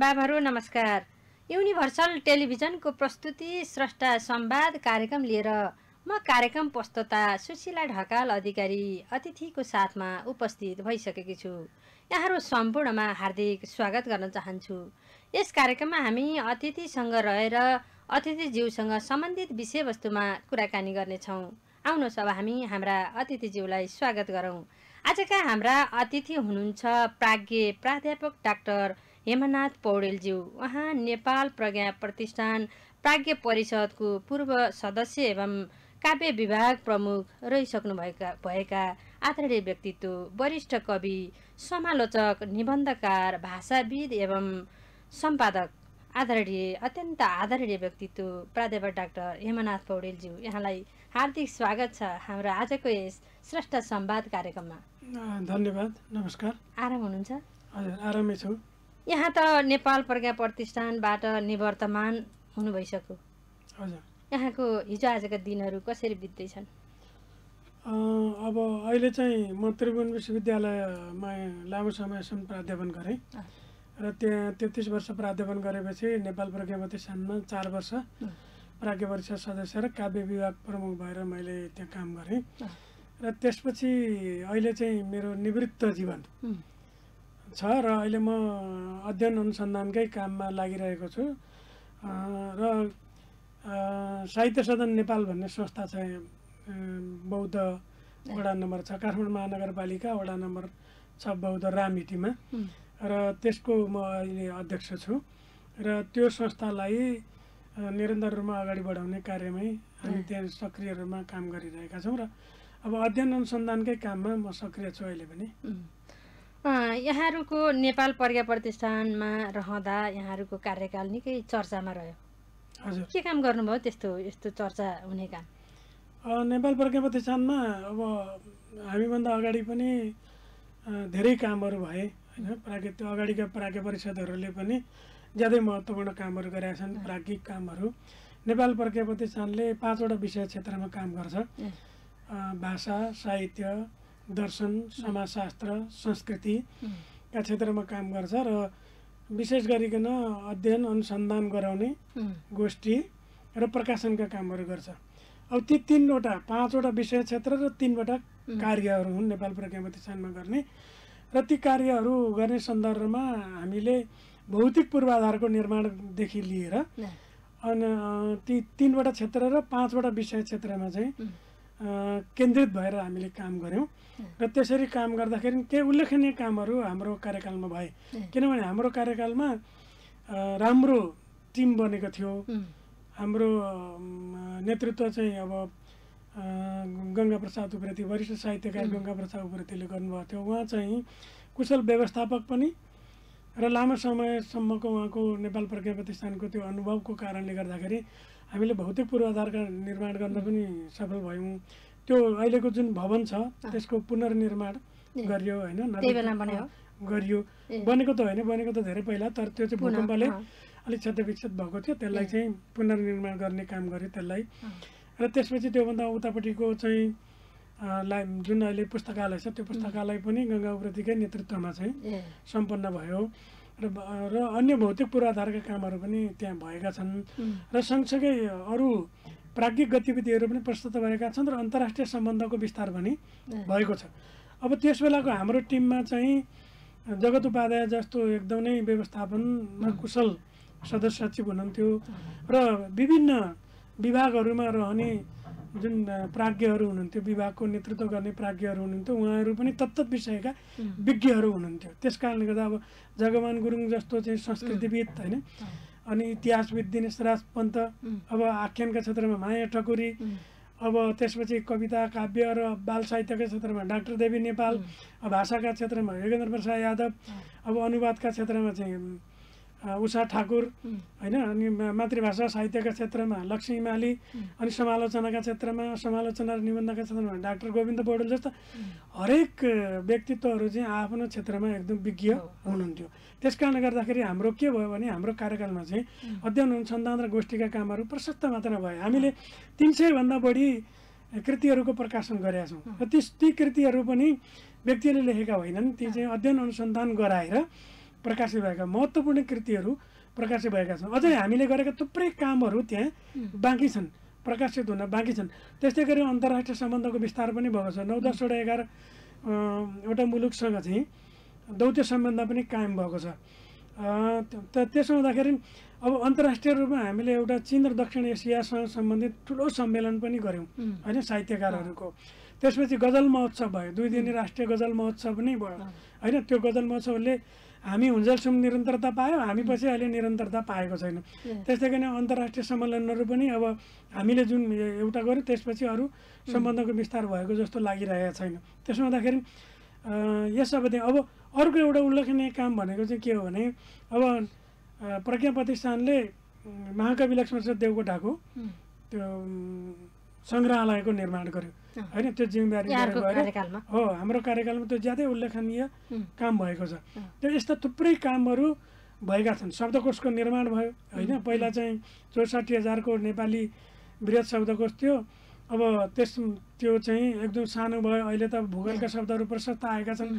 महानुभावहरू नमस्कार युनिभर्सल टेलिभिजनको प्रस्तुति स्रष्टा संवाद कार्यक्रम लिएर म कार्यक्रम प्रस्तोता सुशीला ढकाल अधिकारी अतिथिको साथमा उपस्थित भइसकेकी छु यहाँहरू सम्पूर्णमा हार्दिक स्वागत गर्न चाहन्छु यस कार्यक्रममा हामी अतिथिसँग रहेर अतिथिज्यूसँग सम्बन्धित विषयवस्तुमा कुराकानी गर्नेछौँ आउनुहोस् अब हामी हाम्रा अतिथिज्यूलाई स्वागत गरौँ आजका हाम्रा अतिथि हुनुहुन्छ प्राज्ञ प्राध्यापक डाक्टर हेमनाथ पौडेलज्यू उहाँ नेपाल प्रज्ञा प्रतिष्ठान प्राज्ञ परिषदको पूर्व सदस्य एवं काव्य विभाग प्रमुख रहिसक्नु भएका आदरणीय व्यक्तित्व वरिष्ठ कवि समालोचक निबन्धकार भाषाविद एवं सम्पादक आदरणीय अत्यन्त आदरणीय व्यक्तित्व प्राध्यापक डाक्टर हेमनाथ पौडेलज्यू यहाँलाई हार्दिक स्वागत छ हाम्रो आजको यस श्रेष्ठ सम्वाद कार्यक्रममा धन्यवाद नमस्कार आराम हुनुहुन्छ हजुर आरामै छु यहाँ त नेपाल प्रज्ञा प्रतिष्ठानबाट निवर्तमान हुनु भइसक्यो हजुर यहाँको हिजो आजका दिनहरू कसरी बित्दैछन् अब अहिले चाहिँ म त्रिभुवन विश्वविद्यालयमा लामो समयसम्म प्राध्यापन गरेँ र त्यहाँ तेत्तिस वर्ष प्राध्यापन गरेपछि नेपाल प्रज्ञा प्रतिष्ठानमा चार वर्ष प्राज्ञ परिषद सदस्य र काव्य विभाग प्रमुख भएर मैले त्यहाँ काम गरेँ र त्यसपछि अहिले चाहिँ मेरो निवृत्त जीवन छ र अहिले म अध्ययन अनुसन्धानकै काममा लागिरहेको छु र साहित्य सदन नेपाल भन्ने संस्था छ बौद्ध वडा नम्बर छ काठमाडौँ महानगरपालिका वडा नम्बर छ बौद्ध रामहिटीमा र त्यसको म अहिले अध्यक्ष छु र त्यो संस्थालाई निरन्तर रूपमा अगाडि बढाउने कार्यमै हामी त्यहाँ सक्रिय रूपमा काम गरिरहेका छौँ र अब अध्ययन अनुसन्धानकै काममा म सक्रिय छु अहिले पनि यहाँहरूको नेपाल प्रज्ञा प्रतिष्ठानमा रहँदा यहाँहरूको कार्यकाल निकै चर्चामा रह्यो हजुर के काम गर्नुभयो त्यस्तो यस्तो चर्चा हुने काम नेपाल प्रज्ञा प्रतिष्ठानमा अब हामीभन्दा अगाडि पनि धेरै कामहरू भए होइन प्राज्ञ त्यो अगाडिका प्राज्ञ परिषदहरूले पनि ज्यादै महत्त्वपूर्ण कामहरू गरेका छन् प्राज्ञिक कामहरू नेपाल प्रज्ञा प्रतिष्ठानले पाँचवटा विषय क्षेत्रमा काम गर्छ भाषा साहित्य दर्शन समाजशास्त्र संस्कृतिका क्षेत्रमा काम गर्छ र विशेष गरिकन अध्ययन अनुसन्धान गराउने गोष्ठी र प्रकाशनका कामहरू गर्छ अब ती तिनवटा पाँचवटा विषय क्षेत्र र तिनवटा कार्यहरू हुन् नेपाल प्रज्ञा प्रतिष्ठानमा गर्ने र ती कार्यहरू गर्ने सन्दर्भमा हामीले भौतिक पूर्वाधारको निर्माणदेखि लिएर अनि ती तिनवटा क्षेत्र र पाँचवटा विषय क्षेत्रमा चाहिँ केन्द्रित भएर हामीले काम गऱ्यौँ र त्यसरी काम गर्दाखेरि केही उल्लेखनीय कामहरू हाम्रो कार्यकालमा भए किनभने हाम्रो कार्यकालमा राम्रो टिम बनेको थियो हाम्रो नेतृत्व चाहिँ अब गङ्गा प्रसाद उप्रेती वरिष्ठ साहित्यकार गङ्गा प्रसाद उप्रेतीले गर्नुभएको थियो उहाँ चाहिँ कुशल व्यवस्थापक पनि र लामो समयसम्मको उहाँको नेपाल प्रज्ञा प्रतिष्ठानको त्यो अनुभवको कारणले गर्दाखेरि हामीले भौतिक पूर्वाधारका निर्माण गर्न पनि सफल भयौँ त्यो अहिलेको जुन भवन छ त्यसको पुनर्निर्माण गरियो होइन गरियो बनेको त होइन बनेको त धेरै पहिला तर त्यो चाहिँ भूकम्पले अलिक क्षतिविक्षत भएको थियो त्यसलाई चाहिँ पुनर्निर्माण गर्ने काम गर्यो त्यसलाई र त्यसपछि त्योभन्दा उतापट्टिको चाहिँ ला जुन अहिले पुस्तकालय छ त्यो पुस्तकालय पनि गङ्गा उप्रतिकै नेतृत्वमा चाहिँ सम्पन्न भयो र र अन्य भौतिक पूर्वाधारका कामहरू पनि त्यहाँ भएका छन् र सँगसँगै अरू प्राज्ञिक गतिविधिहरू पनि प्रस्तुत भएका छन् र अन्तर्राष्ट्रिय सम्बन्धको विस्तार पनि भएको छ अब त्यस बेलाको हाम्रो टिममा चाहिँ जगत उपाध्याय जस्तो एकदमै व्यवस्थापनमा कुशल सदस्य सचिव हुनुहुन्थ्यो र विभिन्न विभागहरूमा रहने जुन प्राज्ञहरू हुनुहुन्थ्यो विभागको नेतृत्व गर्ने प्राज्ञहरू हुनुहुन्थ्यो उहाँहरू पनि तत्त विषयका विज्ञहरू हुनुहुन्थ्यो त्यस कारणले गर्दा अब जगमान गुरुङ जस्तो चाहिँ संस्कृतिविद होइन अनि इतिहासविद दिनेश राज पन्त अब आख्यानका क्षेत्रमा माया ठकुरी अब त्यसपछि कविता काव्य र बाल साहित्यका क्षेत्रमा डाक्टर देवी नेपाल भाषाका क्षेत्रमा योगेन्द्र प्रसाद यादव अब अनुवादका क्षेत्रमा चाहिँ उषा ठाकुर होइन अनि मातृभाषा साहित्यका क्षेत्रमा लक्ष्मी माली अनि समालोचनाका क्षेत्रमा समालोचना र निबन्धका क्षेत्रमा डाक्टर गोविन्द पौडेल जस्ता हरेक व्यक्तित्वहरू चाहिँ आफ्नो क्षेत्रमा एकदम विज्ञ हुनुहुन्थ्यो त्यस कारणले गर्दाखेरि हाम्रो के भयो भने हाम्रो कार्यकालमा चाहिँ अध्ययन अनुसन्धान र गोष्ठीका कामहरू प्रशस्त मात्रामा भयो हामीले तिन सयभन्दा बढी कृतिहरूको प्रकाशन गरेका छौँ र ती ती कृतिहरू पनि व्यक्तिले लेखेका होइनन् ती चाहिँ अध्ययन अनुसन्धान गराएर प्रकाशित भएका महत्त्वपूर्ण कृतिहरू प्रकाशित भएका छन् अझै हामीले गरेका थुप्रै कामहरू त्यहाँ बाँकी छन् प्रकाशित हुन बाँकी छन् त्यस्तै गरी अन्तर्राष्ट्रिय सम्बन्धको विस्तार पनि भएको छ नौ दसवटा एघार एउटा मुलुकसँग चाहिँ दौत्य सम्बन्ध पनि कायम भएको छ त त्यसो हुँदाखेरि अब अन्तर्राष्ट्रिय रूपमा हामीले एउटा चिन र दक्षिण एसियासँग सम्बन्धित ठुलो सम्मेलन पनि गऱ्यौँ होइन साहित्यकारहरूको त्यसपछि गजल महोत्सव भयो दुई दिने राष्ट्रिय गजल महोत्सव पनि भयो होइन त्यो गजल महोत्सवले हामी हुन्जेलसम्म निरन्तरता पायौँ हामी पछि अहिले निरन्तरता पाएको छैन त्यस्तै गरी अन्तर्राष्ट्रिय सम्मेलनहरू पनि अब हामीले जुन एउटा गऱ्यो त्यसपछि अरू सम्बन्धको विस्तार भएको जस्तो लागिरहेको छैन त्यसो हुँदाखेरि यस अवधि अब अर्को एउटा उल्लेखनीय काम भनेको चाहिँ के हो भने अब प्रज्ञा प्रतिष्ठानले महाकवि लक्ष्मण देवकोटाको त्यो सङ्ग्रहालयको निर्माण गर्यो होइन त्यो जिम्मेवारी हो हाम्रो कार्यकालमा त्यो ज्यादै उल्लेखनीय काम भएको छ त्यो यस्ता थुप्रै कामहरू भएका छन् शब्दकोशको निर्माण भयो होइन पहिला चाहिँ चौसाठी हजारको नेपाली वृहत शब्दकोश थियो अब त्यस त्यो चाहिँ एकदम सानो भयो अहिले त भूगोलका शब्दहरू प्रशस्त आएका छन्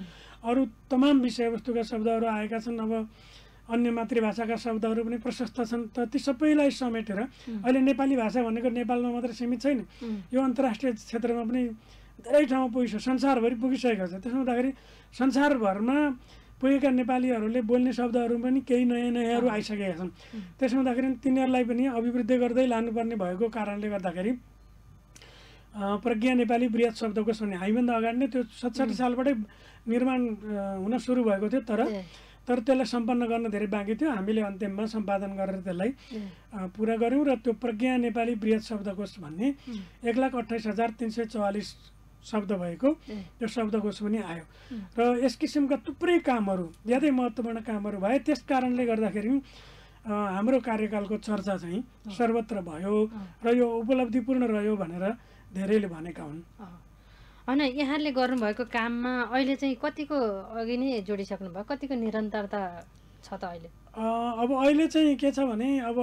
अरू तमाम विषयवस्तुका शब्दहरू आएका छन् अब अन्य मातृभाषाका शब्दहरू पनि प्रशस्त छन् त ती सबैलाई समेटेर अहिले नेपाली भाषा भनेको नेपालमा मात्र सीमित छैन यो अन्तर्राष्ट्रिय क्षेत्रमा पनि धेरै ठाउँमा पुगिसक्यो संसारभरि पुगिसकेको छ त्यसो हुँदाखेरि संसारभरमा पुगेका नेपालीहरूले बोल्ने शब्दहरू पनि केही नयाँ नयाँहरू आइसकेका छन् त्यसो हुँदाखेरि तिनीहरूलाई पनि अभिवृद्धि गर्दै लानुपर्ने भएको कारणले गर्दाखेरि प्रज्ञा नेपाली वृहत शब्दको शून्य हामीभन्दा अगाडि नै त्यो सतसठी सालबाटै निर्माण हुन सुरु भएको थियो तर तर त्यसलाई सम्पन्न गर्न धेरै बाँकी थियो हामीले अन्त्यमा सम्पादन गरेर त्यसलाई पुरा गऱ्यौँ र त्यो प्रज्ञा नेपाली वृहत शब्दकोश भन्ने एक लाख अठाइस हजार तिन सय चौवालिस शब्द भएको त्यो शब्दकोश पनि आयो र यस किसिमका थुप्रै कामहरू ज्यादै महत्त्वपूर्ण कामहरू भए त्यस कारणले गर्दाखेरि हाम्रो कार्यकालको चर्चा चाहिँ सर्वत्र भयो र यो उपलब्धिपूर्ण रह्यो भनेर धेरैले भनेका हुन् होइन यहाँले गर्नुभएको काममा अहिले चाहिँ कतिको अघि नै जोडिसक्नु भयो कतिको निरन्तरता छ त अहिले अब अहिले चाहिँ के छ भने अब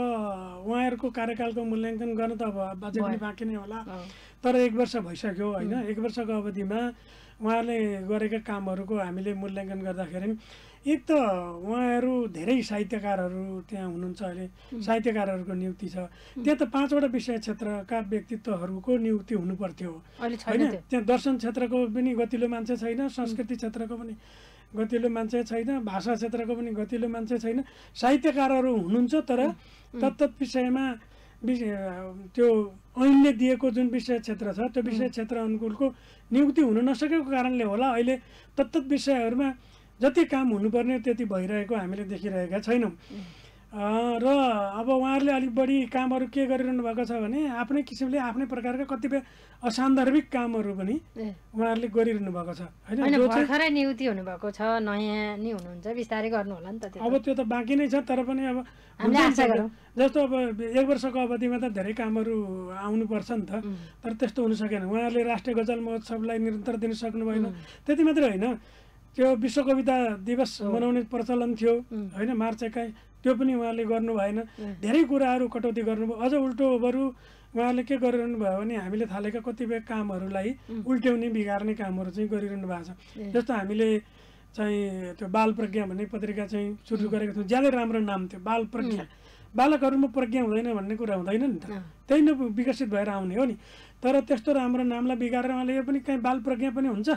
उहाँहरूको कार्यकालको मूल्याङ्कन गर्न त अब बाजे पनि बाँकी नै होला तर एक वर्ष भइसक्यो होइन एक वर्षको अवधिमा उहाँहरूले गरेका कामहरूको हामीले मूल्याङ्कन गर्दाखेरि एक त उहाँहरू धेरै साहित्यकारहरू त्यहाँ हुनुहुन्छ अहिले साहित्यकारहरूको नियुक्ति छ त्यहाँ त पाँचवटा विषय क्षेत्रका व्यक्तित्वहरूको नियुक्ति हुनुपर्थ्यो होइन त्यहाँ दर्शन क्षेत्रको पनि गतिलो मान्छे छैन संस्कृति क्षेत्रको पनि गतिलो मान्छे छैन भाषा क्षेत्रको पनि गतिलो मान्छे छैन साहित्यकारहरू हुनुहुन्छ तर तत्त विषयमा त्यो ऐनले दिएको जुन विषय क्षेत्र छ त्यो विषय क्षेत्र अनुकूलको नियुक्ति हुन नसकेको कारणले होला अहिले तत्त विषयहरूमा जति काम हुनुपर्ने त्यति भइरहेको हामीले देखिरहेका छैनौँ र अब उहाँहरूले अलिक बढी कामहरू के गरिरहनु भएको छ भने आफ्नै किसिमले आफ्नै प्रकारका कतिपय असान्दर्भिक कामहरू पनि उहाँहरूले गरिरहनु भएको छ होइन नियुक्ति हुनुभएको छ नयाँ नै हुनुहुन्छ बिस्तारै गर्नु होला नि त अब त्यो त बाँकी नै छ तर पनि अब जस्तो अब एक वर्षको अवधिमा त धेरै कामहरू आउनुपर्छ नि त तर त्यस्तो हुन सकेन उहाँहरूले राष्ट्रिय गजल महोत्सवलाई निरन्तर दिन सक्नु भएन त्यति मात्रै होइन त्यो विश्व कविता दिवस मनाउने प्रचलन थियो होइन मार्च एक्काइस त्यो पनि उहाँले गर्नु भएन धेरै कुराहरू कटौती गर्नुभयो अझ उल्टो बरु उहाँले के गरिरहनु भयो भने हामीले थालेका कतिपय कामहरूलाई उल्ट्याउने बिगार्ने कामहरू चाहिँ गरिरहनु भएको छ जस्तो हामीले चाहिँ त्यो बाल प्रज्ञा भन्ने पत्रिका चाहिँ सुरु गरेको थियौँ ज्यादै राम्रो नाम थियो बाल प्रज्ञा बालकहरूमा प्रज्ञा हुँदैन भन्ने कुरा हुँदैन नि त त्यही नै विकसित भएर आउने हो नि तर त्यस्तो राम्रो नामलाई बिगारेर उहाँले यो पनि कहीँ बाल प्रज्ञा पनि हुन्छ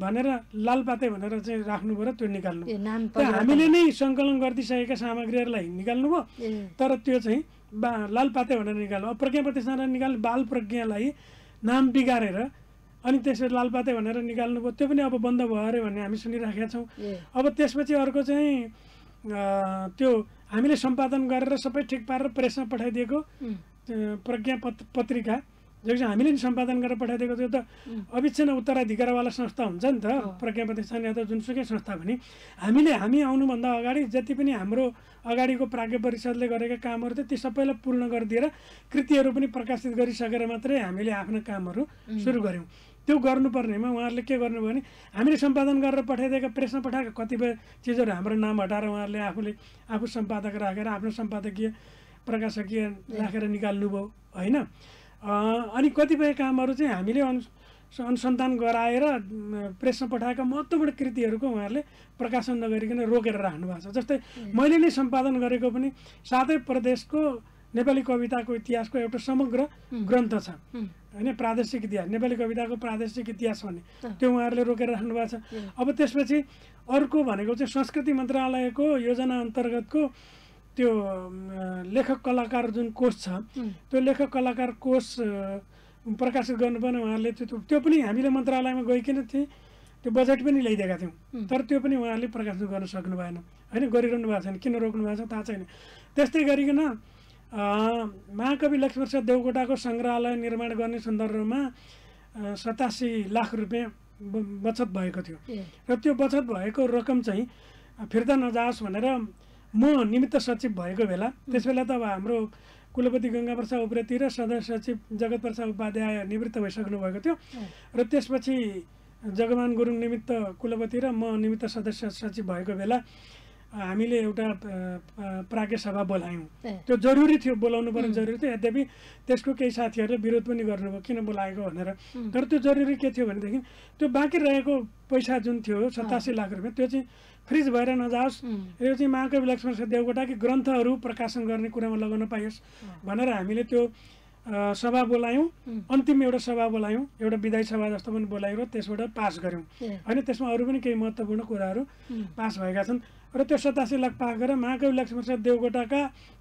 भनेर लालपाते भनेर चाहिँ राख्नु पऱ्यो त्यो निकाल्नु हामीले नै सङ्कलन गरिदिइसकेका सामग्रीहरूलाई निकाल्नु भयो तर त्यो चाहिँ बा लालपाते भनेर निकाल्नु प्रज्ञा प्रतिष्ठान निकाल्नु बाल प्रज्ञालाई नाम बिगारेर अनि त्यसरी लालपाते भनेर निकाल्नु भयो त्यो पनि अब बन्द भयो अरे भन्ने हामी सुनिराखेका छौँ अब त्यसपछि अर्को चाहिँ त्यो हामीले सम्पादन गरेर सबै ठिक पारेर प्रेसमा पठाइदिएको प्रज्ञा पत्रिका जो हामीले नि सम्पादन गरेर पठाइदिएको त्यो त अविच्छिन्न उत्तराधिकारवाला संस्था हुन्छ नि त प्रज्ञा प्रतिष्ठान या त जुनसुकै संस्था भने हामीले हामी आउनुभन्दा अगाडि जति पनि हाम्रो अगाडिको प्राज्ञ परिषदले गरेका कामहरू थियो ती सबैलाई पूर्ण गरिदिएर कृतिहरू पनि प्रकाशित गरिसकेर मात्रै हामीले आफ्नो कामहरू सुरु गऱ्यौँ त्यो गर्नुपर्नेमा उहाँहरूले के गर्नुभयो भने हामीले सम्पादन गरेर पठाइदिएका प्रेसमा पठाएका कतिपय चिजहरू हाम्रो नाम हटाएर उहाँहरूले आफूले आफू सम्पादक राखेर आफ्नो सम्पादकीय प्रकाशकीय राखेर निकाल्नुभयो होइन अनि कतिपय कामहरू चाहिँ हामीले अनु अनुसन्धान गराएर प्रेसमा पठाएका महत्त्वपूर्ण कृतिहरूको उहाँहरूले प्रकाशन नगरिकन रोकेर राख्नु भएको छ जस्तै मैले नै सम्पादन गरेको पनि सातै प्रदेशको नेपाली कविताको इतिहासको एउटा समग्र ग्रन्थ छ होइन प्रादेशिक इतिहास नेपाली कविताको प्रादेशिक इतिहास भन्ने त्यो उहाँहरूले रोकेर राख्नु भएको छ अब त्यसपछि अर्को भनेको चाहिँ संस्कृति मन्त्रालयको योजना अन्तर्गतको त्यो लेखक कलाकार जुन कोष छ त्यो लेखक कलाकार कोष प्रकाशित गर्नुपर्ने उहाँहरूले त्यो त्यो पनि हामीले मन्त्रालयमा गइकन थिएँ त्यो बजेट पनि ल्याइदिएका थियौँ तर त्यो पनि उहाँहरूले प्रकाशित गर्न सक्नु भएन होइन गरिरहनु भएको छैन किन रोक्नु भएको छ थाहा छैन त्यस्तै गरिकन महाकवि लक्ष्मीप्रसाद देवकोटाको सङ्ग्रहालय निर्माण गर्ने सन्दर्भमा सतासी लाख रुपियाँ बचत भएको थियो र त्यो बचत भएको रकम चाहिँ फिर्ता नजाओस् भनेर म निमित्त सचिव भएको बेला त्यस बेला त अब हाम्रो कुलपति गङ्गा प्रसाद उप्रेती र सदर सचिव जगत प्रसाद उपाध्याय निवृत्त भइसक्नु भएको थियो र त्यसपछि जगमान गुरुङ निमित्त कुलपति र म निमित्त सदस्य सचिव भएको बेला हामीले एउटा प्राज्ञ सभा बोलायौँ त्यो जरुरी थियो बोलाउनु पर्ने जरुरी थियो यद्यपि त्यसको केही साथीहरूले विरोध पनि गर्नुभयो किन बोलाएको भनेर तर त्यो जरुरी के थियो भनेदेखि त्यो बाँकी रहेको पैसा जुन थियो सतासी लाख रुपियाँ त्यो चाहिँ फ्रिज भएर नजाओस् यो चाहिँ महाकवि लक्ष्मण देवकोटाकै ग्रन्थहरू प्रकाशन गर्ने कुरामा लगाउन पाइयोस् भनेर हामीले त्यो सभा बोलायौँ अन्तिम एउटा सभा बोलायौँ एउटा विधायी सभा जस्तो पनि बोलायौँ र त्यसबाट पास गऱ्यौँ होइन त्यसमा अरू पनि केही महत्त्वपूर्ण कुराहरू पास भएका छन् र त्यो सतासी लाख पास गरेर महाकवि लक्ष्मण देवकोटाका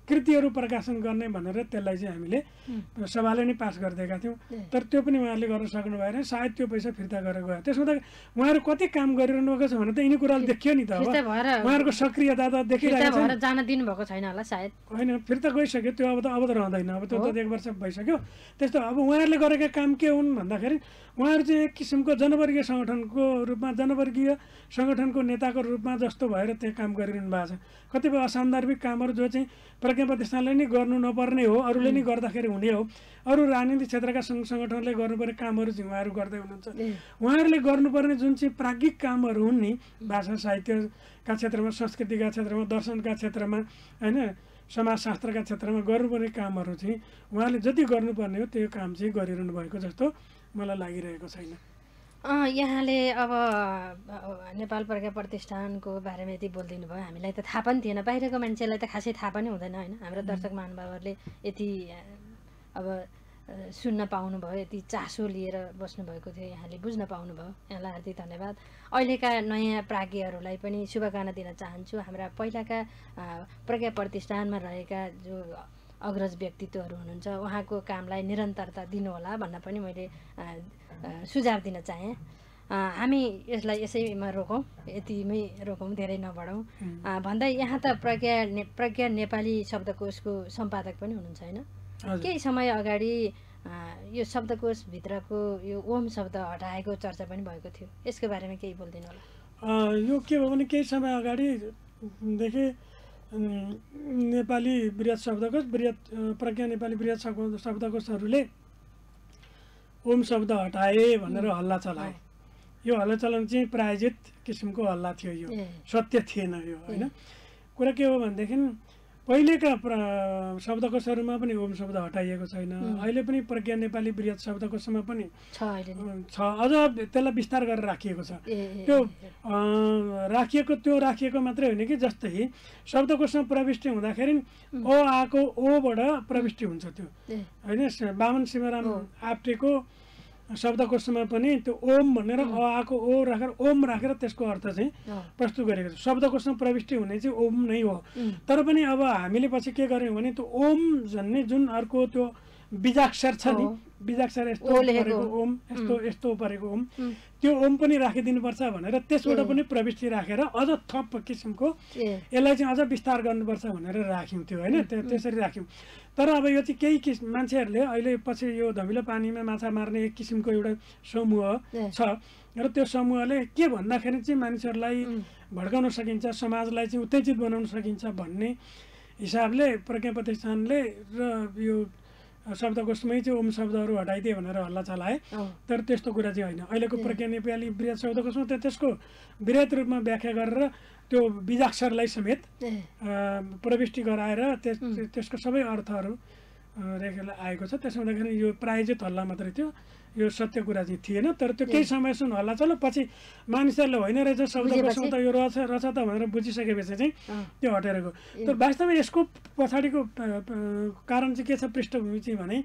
कृतिहरू प्रकाशन गर्ने भनेर त्यसलाई चाहिँ हामीले सभाले नै पास गरिदिएका थियौँ तर त्यो पनि उहाँहरूले गर्न सक्नु भएन सायद त्यो पैसा फिर्ता गरेर गयो त्यसो हुँदा उहाँहरू कति काम गरिरहनु भएको छ भने त यिनी कुराले देखियो नि त उहाँहरूको सक्रियता त देखिरहेको छ जान दिनुभएको छैन होला सायद होइन फिर्ता गइसक्यो त्यो अब त अब त रहँदैन अब त्यो त एक वर्ष भइसक्यो त्यस्तो अब उहाँहरूले गरेका काम के हुन् भन्दाखेरि उहाँहरू चाहिँ एक किसिमको जनवर्गीय सङ्गठनको रूपमा जनवर्गीय सङ्गठनको नेताको रूपमा जस्तो भएर त्यहाँ काम गरिरहनु भएको छ कतिपय असान्दर्भिक कामहरू जो चाहिँ प्रज्ञा प्रतिष्ठानले नै गर्नु नपर्ने हो अरूले नै गर्दाखेरि हुने हो अरू राजनीतिक क्षेत्रका सङ्घ सङ्गठनले गर्नुपर्ने कामहरू चाहिँ उहाँहरू गर्दै हुनुहुन्छ उहाँहरूले गर्नुपर्ने जुन चाहिँ प्राज्ञिक कामहरू हुन् नि भाषा साहित्यका क्षेत्रमा संस्कृतिका क्षेत्रमा दर्शनका क्षेत्रमा होइन समाजशास्त्रका क्षेत्रमा गर्नुपर्ने कामहरू चाहिँ उहाँले जति गर्नुपर्ने हो त्यो काम चाहिँ गरिरहनु भएको जस्तो मलाई लागिरहेको छैन यहाँले अब नेपाल प्रज्ञा प्रतिष्ठानको बारेमा यति बोलिदिनु भयो हामीलाई त थाहा पनि थिएन बाहिरको मान्छेलाई त खासै थाहा पनि हुँदैन होइन हाम्रो दर्शक महानुभावहरूले यति अब सुन्न पाउनुभयो यति चासो लिएर बस्नुभएको थियो यहाँले बुझ्न पाउनुभयो यहाँलाई हार्दिक धन्यवाद अहिलेका नयाँ प्राज्ञहरूलाई पनि शुभकामना दिन चाहन्छु हाम्रा पहिलाका प्रज्ञा प्रतिष्ठानमा रहेका जो अग्रज व्यक्तित्वहरू हुनुहुन्छ उहाँको कामलाई निरन्तरता दिनुहोला भन्न पनि मैले सुझाव दिन चाहेँ हामी यसलाई यसैमा रोकौँ यतिमै रोकौँ धेरै नबढौँ भन्दै यहाँ त प्रज्ञा ने प्रज्ञा नेपाली शब्दकोशको सम्पादक पनि हुनुहुन्छ होइन केही समय अगाडि यो शब्दकोशभित्रको यो ओम शब्द हटाएको चर्चा पनि भएको थियो यसको बारेमा केही बोलिदिनु होला यो के भयो भने केही समय अगाडिदेखि नेपाली वृहत शब्दकोश वृहत प्रज्ञा नेपाली वृहत शब्दकोशहरूले ओम शब्द हटाए भनेर हल्ला चलाए यो हल्ला चलाउनु चाहिँ प्रायोजित किसिमको हल्ला थियो यो सत्य थिएन यो होइन कुरा के हो भनेदेखि पहिलेका शब्दकोशहरूमा पनि ओम शब्द हटाइएको छैन अहिले पनि प्रज्ञा नेपाली वृहत शब्दकोशमा पनि छ अझ त्यसलाई विस्तार गरेर राखिएको छ त्यो राखिएको त्यो राखिएको मात्रै होइन कि जस्तै शब्दकोशमा प्रविष्टि हुँदाखेरि ओ आएको ओबाट प्रविष्टि हुन्छ त्यो होइन बामन सिमाराम आप्टेको शब्दकोशमा पनि त्यो ओम भनेर अ आएको ओ राखेर ओम राखेर त्यसको अर्थ चाहिँ प्रस्तुत गरेको छ शब्दकोशमा प्रविष्टि हुने चाहिँ ओम नै हो तर पनि अब हामीले पछि के गर्यौँ भने त्यो ओम भन्ने जुन अर्को त्यो बिजाक्षर छ नि बीजाक्षर यस्तो परेको ओम यस्तो यस्तो परेको ओम त्यो ओम पनि राखिदिनुपर्छ भनेर त्यसबाट पनि प्रविष्टि राखेर अझ थप किसिमको यसलाई चाहिँ अझ विस्तार गर्नुपर्छ भनेर राख्यौँ त्यो होइन त्यसरी राख्यौँ तर अब यो चाहिँ केही किसिम मान्छेहरूले अहिले पछि यो धमिलो पानीमा माछा मार्ने एक किसिमको एउटा समूह छ र त्यो समूहले के भन्दाखेरि चाहिँ मानिसहरूलाई भड्काउन सकिन्छ समाजलाई चाहिँ उत्तेजित बनाउन सकिन्छ भन्ने हिसाबले प्रज्ञा प्रतिष्ठानले र यो शब्दकोशमै चाहिँ ओम शब्दहरू हटाइदिए भनेर हल्ला चलाए तर त्यस्तो कुरा चाहिँ होइन अहिलेको प्रज्ञा नेपाली वृहत शब्दकोशमा त्यो त्यसको वृहत रूपमा व्याख्या गरेर त्यो बीजाक्षरलाई समेत प्रविष्टि गराएर त्यस त्यसको सबै अर्थहरू आएको छ त्यसो हुँदाखेरि यो प्रायोजित हल्ला मात्रै थियो यो सत्य कुरा चाहिँ थिएन तर त्यो केही समयसम्म होला चल पछि मानिसहरूले होइन रहेछ शब्दको शब्द यो रहेछ रहेछ त भनेर बुझिसकेपछि चाहिँ त्यो हटेर गयो तर वास्तवमा यसको पछाडिको कारण चाहिँ के छ पृष्ठभूमि चाहिँ भने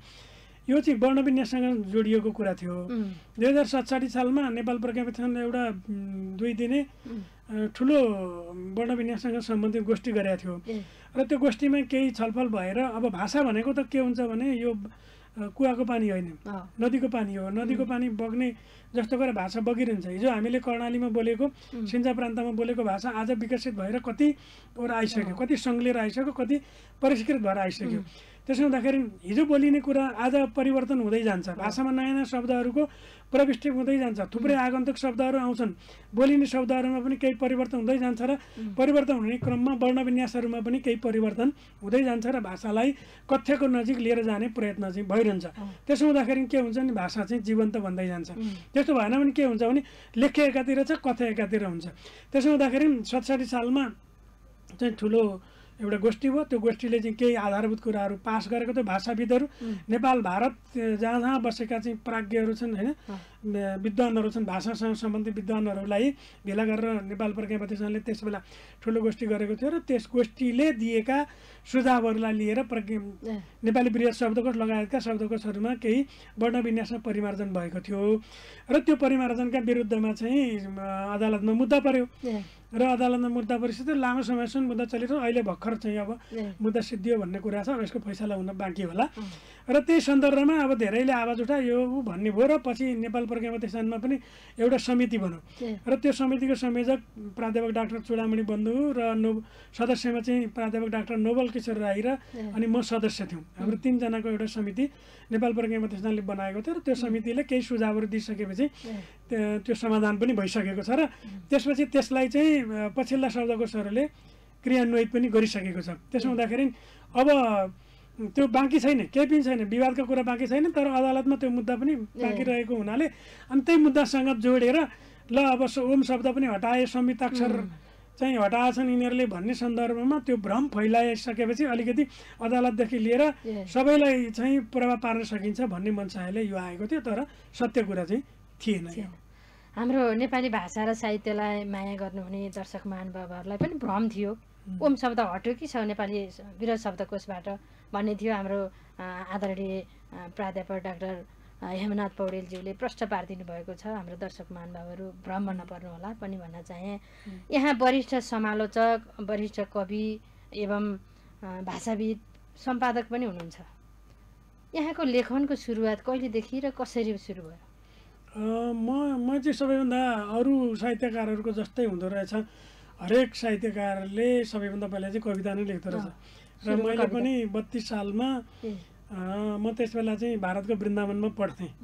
यो चाहिँ वर्णविन्याससँग जोडिएको कुरा थियो दुई हजार सातसाठी सालमा नेपाल प्रज्ञापनले एउटा दुई दिने ठुलो वर्णविन्याससँग सम्बन्धित गोष्ठी गरेको थियो र त्यो गोष्ठीमा केही छलफल भएर अब भाषा भनेको त के हुन्छ भने यो कुवाको पानी होइन नदीको पानी हो नदीको पानी बग्ने जस्तो गरेर भाषा बगिरहन्छ हिजो हामीले कर्णालीमा बोलेको सिन्जा प्रान्तमा बोलेको भाषा आज विकसित भएर कतिवटा आइसक्यो कति सङ्घलेर आइसक्यो कति परिष्कृत भएर आइसक्यो त्यसो हुँदाखेरि हिजो बोलिने कुरा आज परिवर्तन हुँदै जान्छ भाषामा नयाँ नयाँ शब्दहरूको प्रविष्टि हुँदै जान्छ थुप्रै आगन्तुक शब्दहरू आउँछन् बोलिने शब्दहरूमा पनि केही परिवर्तन हुँदै जान्छ र परिवर्तन हुने क्रममा वर्णविन्यासहरूमा पनि केही परिवर्तन हुँदै जान्छ र भाषालाई कथ्यको नजिक लिएर जाने प्रयत्न चाहिँ भइरहन्छ त्यसो हुँदाखेरि के हुन्छ भने भाषा चाहिँ जीवन्त भन्दै जान्छ त्यस्तो भएन भने के हुन्छ भने लेख्य एकातिर छ कथ्य एकातिर हुन्छ त्यसो हुँदाखेरि सतसठी सालमा चाहिँ ठुलो एउटा गोष्ठी भयो त्यो गोष्ठीले चाहिँ केही आधारभूत कुराहरू पास गरेको थियो भाषाविदहरू नेपाल भारत जहाँ जहाँ बसेका चाहिँ प्राज्ञहरू छन् होइन विद्वानहरू छन् भाषासँग सम्बन्धित विद्वानहरूलाई भेला गरेर नेपाल प्रज्ञा प्रतिष्ठानले त्यस बेला ठुलो गोष्ठी गरेको थियो र त्यस गोष्ठीले दिएका सुझावहरूलाई लिएर प्रज्ञा नेपाली वृहत शब्दकोश लगायतका शब्दकोशहरूमा केही वर्णविन्यासमा परिमार्जन भएको थियो र त्यो परिमार्जनका विरुद्धमा चाहिँ अदालतमा मुद्दा पर्यो र अदालतमा मुद्दा परिस्थिति लामो समयसम्म मुद्दा चलिरहेको अहिले भर्खर चाहिँ अब मुद्दा सिद्धियो भन्ने कुरा छ अब यसको फैसला हुन बाँकी होला र त्यही सन्दर्भमा अब धेरैले आवाज उठायो भन्ने भयो र पछि नेपाल प्रतिष्ठानमा पनि एउटा समिति भनौँ र त्यो समितिको संयोजक प्राध्यापक डाक्टर चुडामणि बन्धु र नो सदस्यमा चाहिँ प्राध्यापक डाक्टर नोबल किशोर राई र अनि म सदस्य थियौँ हाम्रो तिनजनाको एउटा समिति नेपाल प्रज्ञापतिस्थानले बनाएको थियो र त्यो समितिले केही सुझावहरू दिइसकेपछि त्यो समाधान पनि भइसकेको छ र त्यसपछि त्यसलाई चाहिँ पछिल्ला शब्दकोशहरूले क्रियान्वित पनि गरिसकेको छ त्यसो हुँदाखेरि अब त्यो बाँकी छैन केही पनि छैन विवादको कुरा बाँकी छैन तर अदालतमा त्यो मुद्दा पनि बाँकी रहेको हुनाले अनि त्यही मुद्दासँग जोडेर ल अब ओम शब्द पनि हटाए संहिताक्षर चाहिँ हटाएछन् यिनीहरूले भन्ने सन्दर्भमा त्यो भ्रम फैलाइसकेपछि अलिकति अदालतदेखि लिएर सबैलाई चाहिँ प्रभाव पार्न सकिन्छ भन्ने मनसायले यो आएको थियो तर सत्य कुरा चाहिँ थिएन हाम्रो नेपाली भाषा र साहित्यलाई माया गर्नुहुने दर्शक महानुभावहरूलाई पनि भ्रम थियो ओम शब्द हट्यो कि छ नेपाली विरोध शब्दकोशबाट भन्ने थियो हाम्रो आदरणीय प्राध्यापक डाक्टर हेमनाथ पौडेलज्यूले प्रश्न पारिदिनु भएको छ हाम्रो दर्शक महानुभावहरू भ्रम नपर्नुहोला पनि भन्न चाहे यहाँ वरिष्ठ समालोचक वरिष्ठ कवि एवं भाषाविद सम्पादक पनि हुनुहुन्छ यहाँको लेखनको सुरुवात कहिलेदेखि र कसरी सुरु भयो म म चाहिँ सबैभन्दा अरू साहित्यकारहरूको जस्तै हुँदो रहेछ हरेक साहित्यकारले सबैभन्दा पहिला चाहिँ कविता नै लेख्दो रहेछ र मैले पनि बत्तिस सालमा म त्यस बेला चाहिँ भारतको वृन्दावनमा पढ्थेँ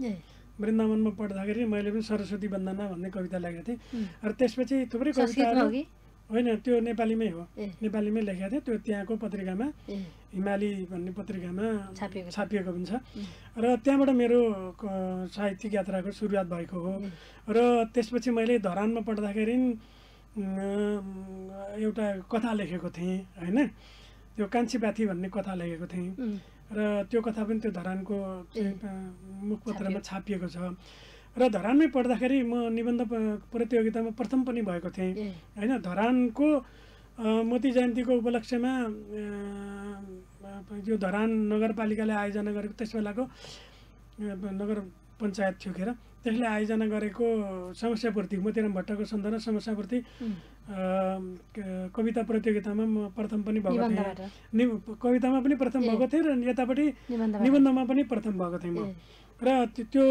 वृन्दावनमा पढ्दाखेरि मैले पनि सरस्वती वन्दना भन्ने कविता लेखेको थिएँ र त्यसपछि थुप्रै कविताहरू होइन त्यो नेपालीमै हो नेपालीमै लेखेको थिएँ त्यो त्यहाँको पत्रिकामा हिमाली भन्ने पत्रिकामा छापिएको पनि छ र त्यहाँबाट मेरो साहित्यिक यात्राको सुरुवात भएको हो र त्यसपछि मैले धरानमा पढ्दाखेरि एउटा कथा लेखेको थिएँ होइन त्यो कान्छीपाथी भन्ने कथा लेखेको थिएँ र त्यो कथा पनि त्यो धरानको मुखपत्रमा छापिएको छ र धरानमै पढ्दाखेरि म निबन्ध प्रतियोगितामा प्रथम पनि भएको थिएँ होइन धरानको मोती जयन्तीको उपलक्ष्यमा यो धरान नगरपालिकाले आयोजना गरेको त्यस बेलाको नगर पञ्चायत थियो खेर त्यसले आयोजना गरेको समस्यापूर्ति मोतीराम भट्टको सन्दर्भ समस्यापूर्ति कविता प्रतियोगितामा म प्रथम पनि भएको थिएँ कवितामा पनि प्रथम भएको थिएँ र यतापट्टि निबन्धमा पनि प्रथम भएको थिएँ म र त्यो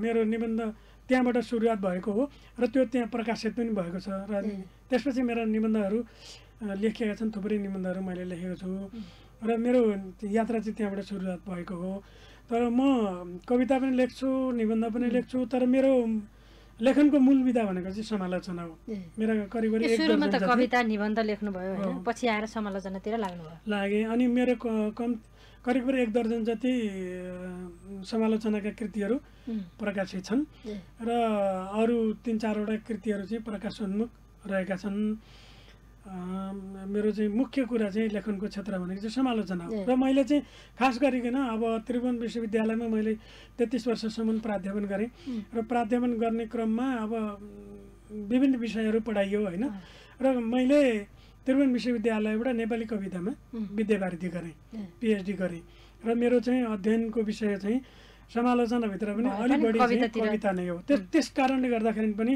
मेरो निबन्ध त्यहाँबाट सुरुवात भएको हो र त्यो त्यहाँ प्रकाशित पनि भएको छ र त्यसपछि मेरा निबन्धहरू लेखिएका छन् थुप्रै निबन्धहरू मैले लेखेको छु र मेरो यात्रा चाहिँ त्यहाँबाट सुरुवात भएको हो तर म कविता पनि लेख्छु निबन्ध पनि लेख्छु तर मेरो लेखनको मूल विधा भनेको चाहिँ समालोचना हो मेरा करिब कविता निबन्ध लेख्नुभयो पछि आएर समालोचनातिर लाग्नुभयो लागेँ अनि मेरो कम करिब करिब एक दर्जन जति समालोचनाका कृतिहरू प्रकाशित छन् र अरू तिन चारवटा कृतिहरू चाहिँ प्रकाशोन्मुख रहेका छन् मेरो चाहिँ मुख्य कुरा चाहिँ लेखनको क्षेत्र भनेको चाहिँ समालोचना हो र मैले चाहिँ खास गरिकन अब त्रिभुवन विश्वविद्यालयमा मैले तेत्तिस वर्षसम्म प्राध्यापन गरेँ र प्राध्यापन गर्ने क्रममा अब विभिन्न विषयहरू पढाइयो होइन र मैले त्रिभुवन विश्वविद्यालयबाट नेपाली कवितामा विद्याभारती गरेँ पिएचडी गरेँ र मेरो चाहिँ अध्ययनको विषय चाहिँ समालोचनाभित्र पनि अलिक बढी कविता नै हो त्यस त्यस कारणले गर्दाखेरि पनि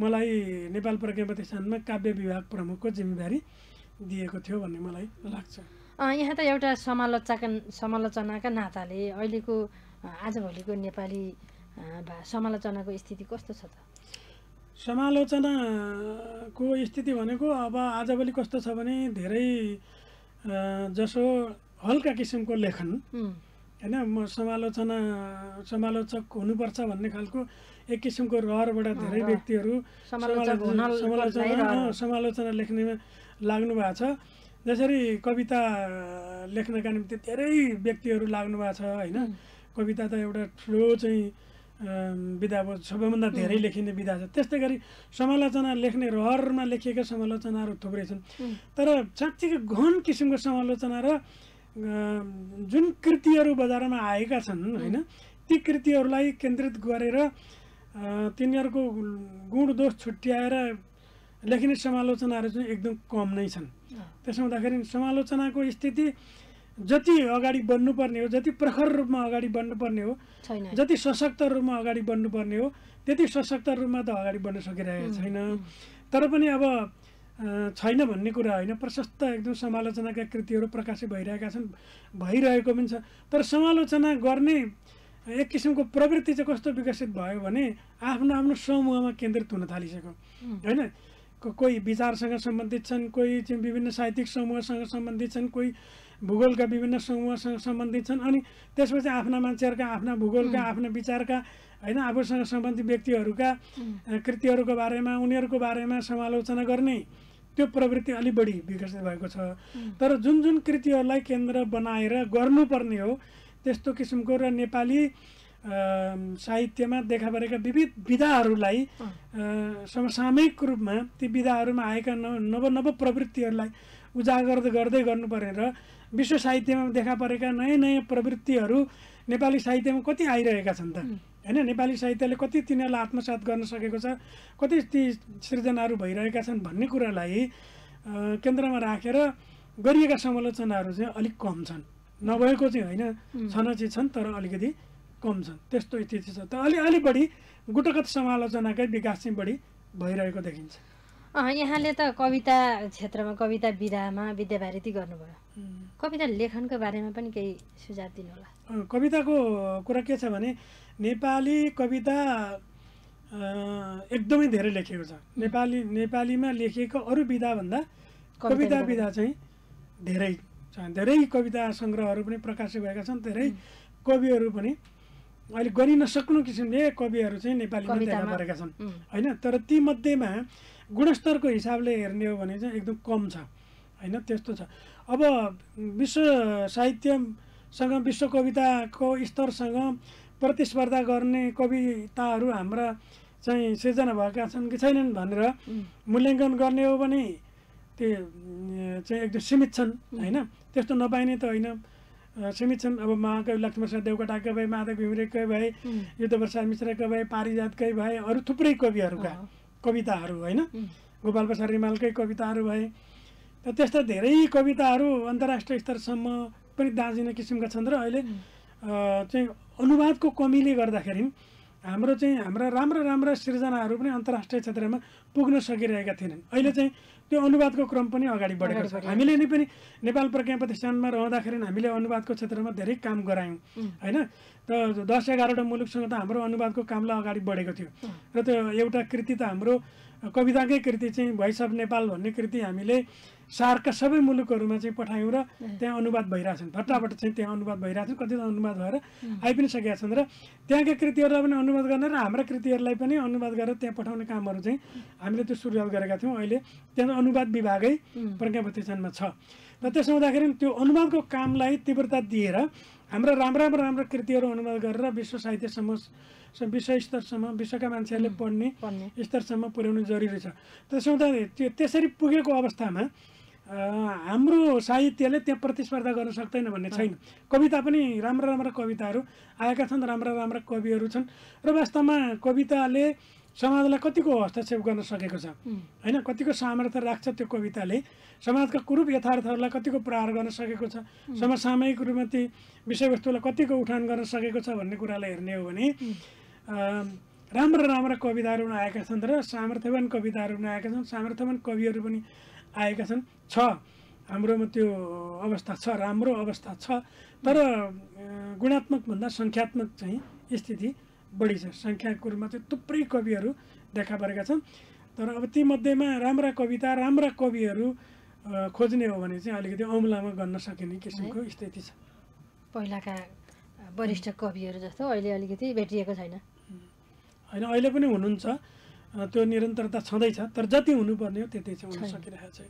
मलाई नेपाल प्रज्ञा प्रतिष्ठानमा काव्य विभाग प्रमुखको जिम्मेवारी दिएको थियो भन्ने मलाई लाग्छ यहाँ त एउटा समालोचना समालोचनाका नाताले अहिलेको आजभोलिको नेपाली समालोचनाको स्थिति कस्तो छ त समालोचनाको स्थिति भनेको अब आजभोलि कस्तो छ भने धेरै जसो हल्का किसिमको लेखन होइन म समालोचना समालोचक हुनुपर्छ भन्ने खालको एक किसिमको रहरबाट धेरै व्यक्तिहरू समालोचना समालोचना लेख्नेमा लाग्नु भएको छ जसरी कविता लेख्नका निम्ति धेरै व्यक्तिहरू लाग्नु भएको छ होइन कविता त एउटा ठुलो चाहिँ विधा अब सबैभन्दा धेरै लेखिने विधा छ त्यस्तै गरी समालोचना लेख्ने रहरमा लेखिएका समालोचनाहरू थुप्रै छन् तर साँच्चीको गहन किसिमको समालोचना र जुन कृतिहरू बजारमा आएका छन् होइन ती कृतिहरूलाई केन्द्रित गरेर तिनीहरूको गुण दोष छुट्याएर लेखिने समालोचनाहरू चाहिँ एकदम कम नै छन् त्यसो हुँदाखेरि समालोचनाको स्थिति जति अगाडि बढ्नुपर्ने हो जति प्रखर रूपमा अगाडि बढ्नुपर्ने हो जति सशक्त रूपमा अगाडि बढ्नुपर्ने हो त्यति सशक्त रूपमा त अगाडि बढ्न सकिरहेको छैन तर पनि अब छैन भन्ने कुरा होइन प्रशस्त एकदम समालोचनाका कृतिहरू प्रकाशित भइरहेका छन् भइरहेको पनि छ तर समालोचना गर्ने एक किसिमको प्रवृत्ति चाहिँ कस्तो विकसित भयो भने आफ्नो आफ्नो समूहमा केन्द्रित हुन थालिसक्यो होइन कोही विचारसँग सम्बन्धित छन् कोही चाहिँ विभिन्न साहित्यिक समूहसँग सम्बन्धित छन् कोही भूगोलका विभिन्न समूहसँग सम्बन्धित छन् अनि त्यसपछि आफ्ना मान्छेहरूका आफ्ना भूगोलका आफ्ना विचारका होइन आफूसँग सम्बन्धित व्यक्तिहरूका कृतिहरूको बारेमा उनीहरूको बारेमा समालोचना गर्ने त्यो प्रवृत्ति अलि बढी विकसित भएको छ तर जुन जुन कृतिहरूलाई केन्द्र बनाएर गर्नुपर्ने हो त्यस्तो किसिमको र नेपाली साहित्यमा देखा परेका विविध विधाहरूलाई समसामयिक रूपमा ती विधाहरूमा आएका नव नव प्रवृत्तिहरूलाई उजागर गर्दै गर्नु र विश्व साहित्यमा देखा परेका नयाँ नयाँ प्रवृत्तिहरू नेपाली साहित्यमा कति आइरहेका छन् त होइन नेपाली साहित्यले कति तिनीहरूलाई आत्मसात गर्न सकेको छ कति ती सृजनाहरू भइरहेका छन् भन्ने कुरालाई केन्द्रमा राखेर गरिएका समालोचनाहरू चाहिँ अलिक कम छन् नभएको चाहिँ होइन छन चाहिँ छन् तर अलिकति कम छन् त्यस्तो स्थिति छ त अलि अलि बढी गुटगत समालोचनाकै विकास चाहिँ बढी भइरहेको देखिन्छ यहाँले त कविता क्षेत्रमा कविता विधामा विद्याभारती गर्नुभयो कविता लेखनको बारेमा पनि केही सुझाव दिनु होला कविताको कुरा के छ भने नेपाली कविता एकदमै धेरै लेखेको छ नेपाली नेपालीमा लेखिएको अरू विधाभन्दा कविता विधा चाहिँ धेरै धेरै कविता सङ्ग्रहहरू पनि प्रकाशित भएका छन् धेरै कविहरू पनि अहिले गरिन नसक्नु किसिमले कविहरू चाहिँ नेपाली देखा परेका छन् होइन तर तीमध्येमा गुणस्तरको हिसाबले हेर्ने हो भने चाहिँ एकदम कम छ होइन त्यस्तो छ अब विश्व साहित्यसँग विश्व कविताको स्तरसँग प्रतिस्पर्धा गर्ने कविताहरू हाम्रा चाहिँ सृजना भएका छन् कि छैनन् भनेर मूल्याङ्कन गर्ने हो भने त्यो चाहिँ एकदम सीमित छन् होइन त्यस्तो नपाइने त होइन सीमित छन् अब महाकवि लक्ष्मण देवकोटाकै भए माधव घिमिरेकै भए युद्धप्रसाद मिश्रकै भए पारिजातकै भए अरू थुप्रै कविहरूका कविताहरू होइन गोपाल प्रसाद रिमालकै कविताहरू भए र त्यस्ता धेरै कविताहरू अन्तर्राष्ट्रिय स्तरसम्म पनि दार्जिलिङ किसिमका छन् र अहिले चाहिँ अनुवादको कमीले गर्दाखेरि हाम्रो चाहिँ हाम्रा राम्रा राम्रा सिर्जनाहरू पनि अन्तर्राष्ट्रिय क्षेत्रमा पुग्न सकिरहेका थिएनन् अहिले चाहिँ त्यो अनुवादको क्रम पनि अगाडि बढेको छ हामीले नै पनि नेपाल प्रज्ञा प्रतिष्ठानमा रहँदाखेरि हामीले अनुवादको क्षेत्रमा धेरै काम गरायौँ होइन त दस एघारवटा मुलुकसँग त हाम्रो अनुवादको कामलाई अगाडि बढेको थियो र त्यो एउटा कृति त हाम्रो कविताकै कृति चाहिँ भोइस अफ नेपाल भन्ने कृति हामीले सारका सबै मुलुकहरूमा चाहिँ पठायौँ र त्यहाँ अनुवाद भइरहेछन् फटाफट चाहिँ त्यहाँ अनुवाद भइरहेछन् कति अनुवाद भएर आइ पनि सकेका छन् र त्यहाँका कृतिहरूलाई पनि अनुवाद गर्न र हाम्रा कृतिहरूलाई पनि अनुवाद गरेर त्यहाँ पठाउने कामहरू चाहिँ हामीले त्यो सुरुवात गरेका थियौँ अहिले त्यहाँ अनुवाद विभागै प्रज्ञा प्रतिष्ठानमा छ र त्यसो हुँदाखेरि त्यो अनुवादको कामलाई तीव्रता दिएर हाम्रा राम्रा राम्रा राम्रा कृतिहरू अनुवाद गरेर विश्व साहित्यसम्म विश्व स्तरसम्म विश्वका मान्छेहरूले पढ्ने स्तरसम्म पुर्याउनु जरुरी छ त्यसो हुँदाखेरि त्यो त्यसरी पुगेको अवस्थामा हाम्रो साहित्यले त्यहाँ प्रतिस्पर्धा गर्न सक्दैन भन्ने छैन कविता पनि राम्रा राम्रा कविताहरू आएका छन् राम्रा राम्रा कविहरू छन् र वास्तवमा कविताले समाजलाई कतिको हस्तक्षेप गर्न सकेको छ होइन कतिको सामर्थ्य राख्छ त्यो कविताले समाजका कुरूप यथार्थहरूलाई कतिको प्रहार गर्न सकेको छ समसामयिक रूपमा ती विषयवस्तुलाई कतिको उठान गर्न सकेको छ भन्ने कुरालाई हेर्ने हो भने राम्रा राम्रा कविताहरू आएका छन् र सामर्थ्यवान कविताहरू आएका छन् सामर्थ्यवान कविहरू पनि आएका छन् छ हाम्रोमा त्यो अवस्था छ राम्रो अवस्था छ तर गुणात्मकभन्दा सङ्ख्यात्मक चाहिँ स्थिति बढी छ सङ्ख्याको रूपमा चाहिँ थुप्रै कविहरू देखा परेका छन् तर अब तीमध्येमा राम्रा कविता राम्रा कविहरू खोज्ने हो भने चाहिँ अलिकति औँलामा गर्न सकिने किसिमको स्थिति छ पहिलाका वरिष्ठ कविहरू जस्तो अहिले अलिकति भेटिएको छैन होइन अहिले पनि हुनुहुन्छ त्यो निरन्तरता छँदैछ तर जति हुनुपर्ने हो त्यति चाहिँ हुन सकिरहेको छैन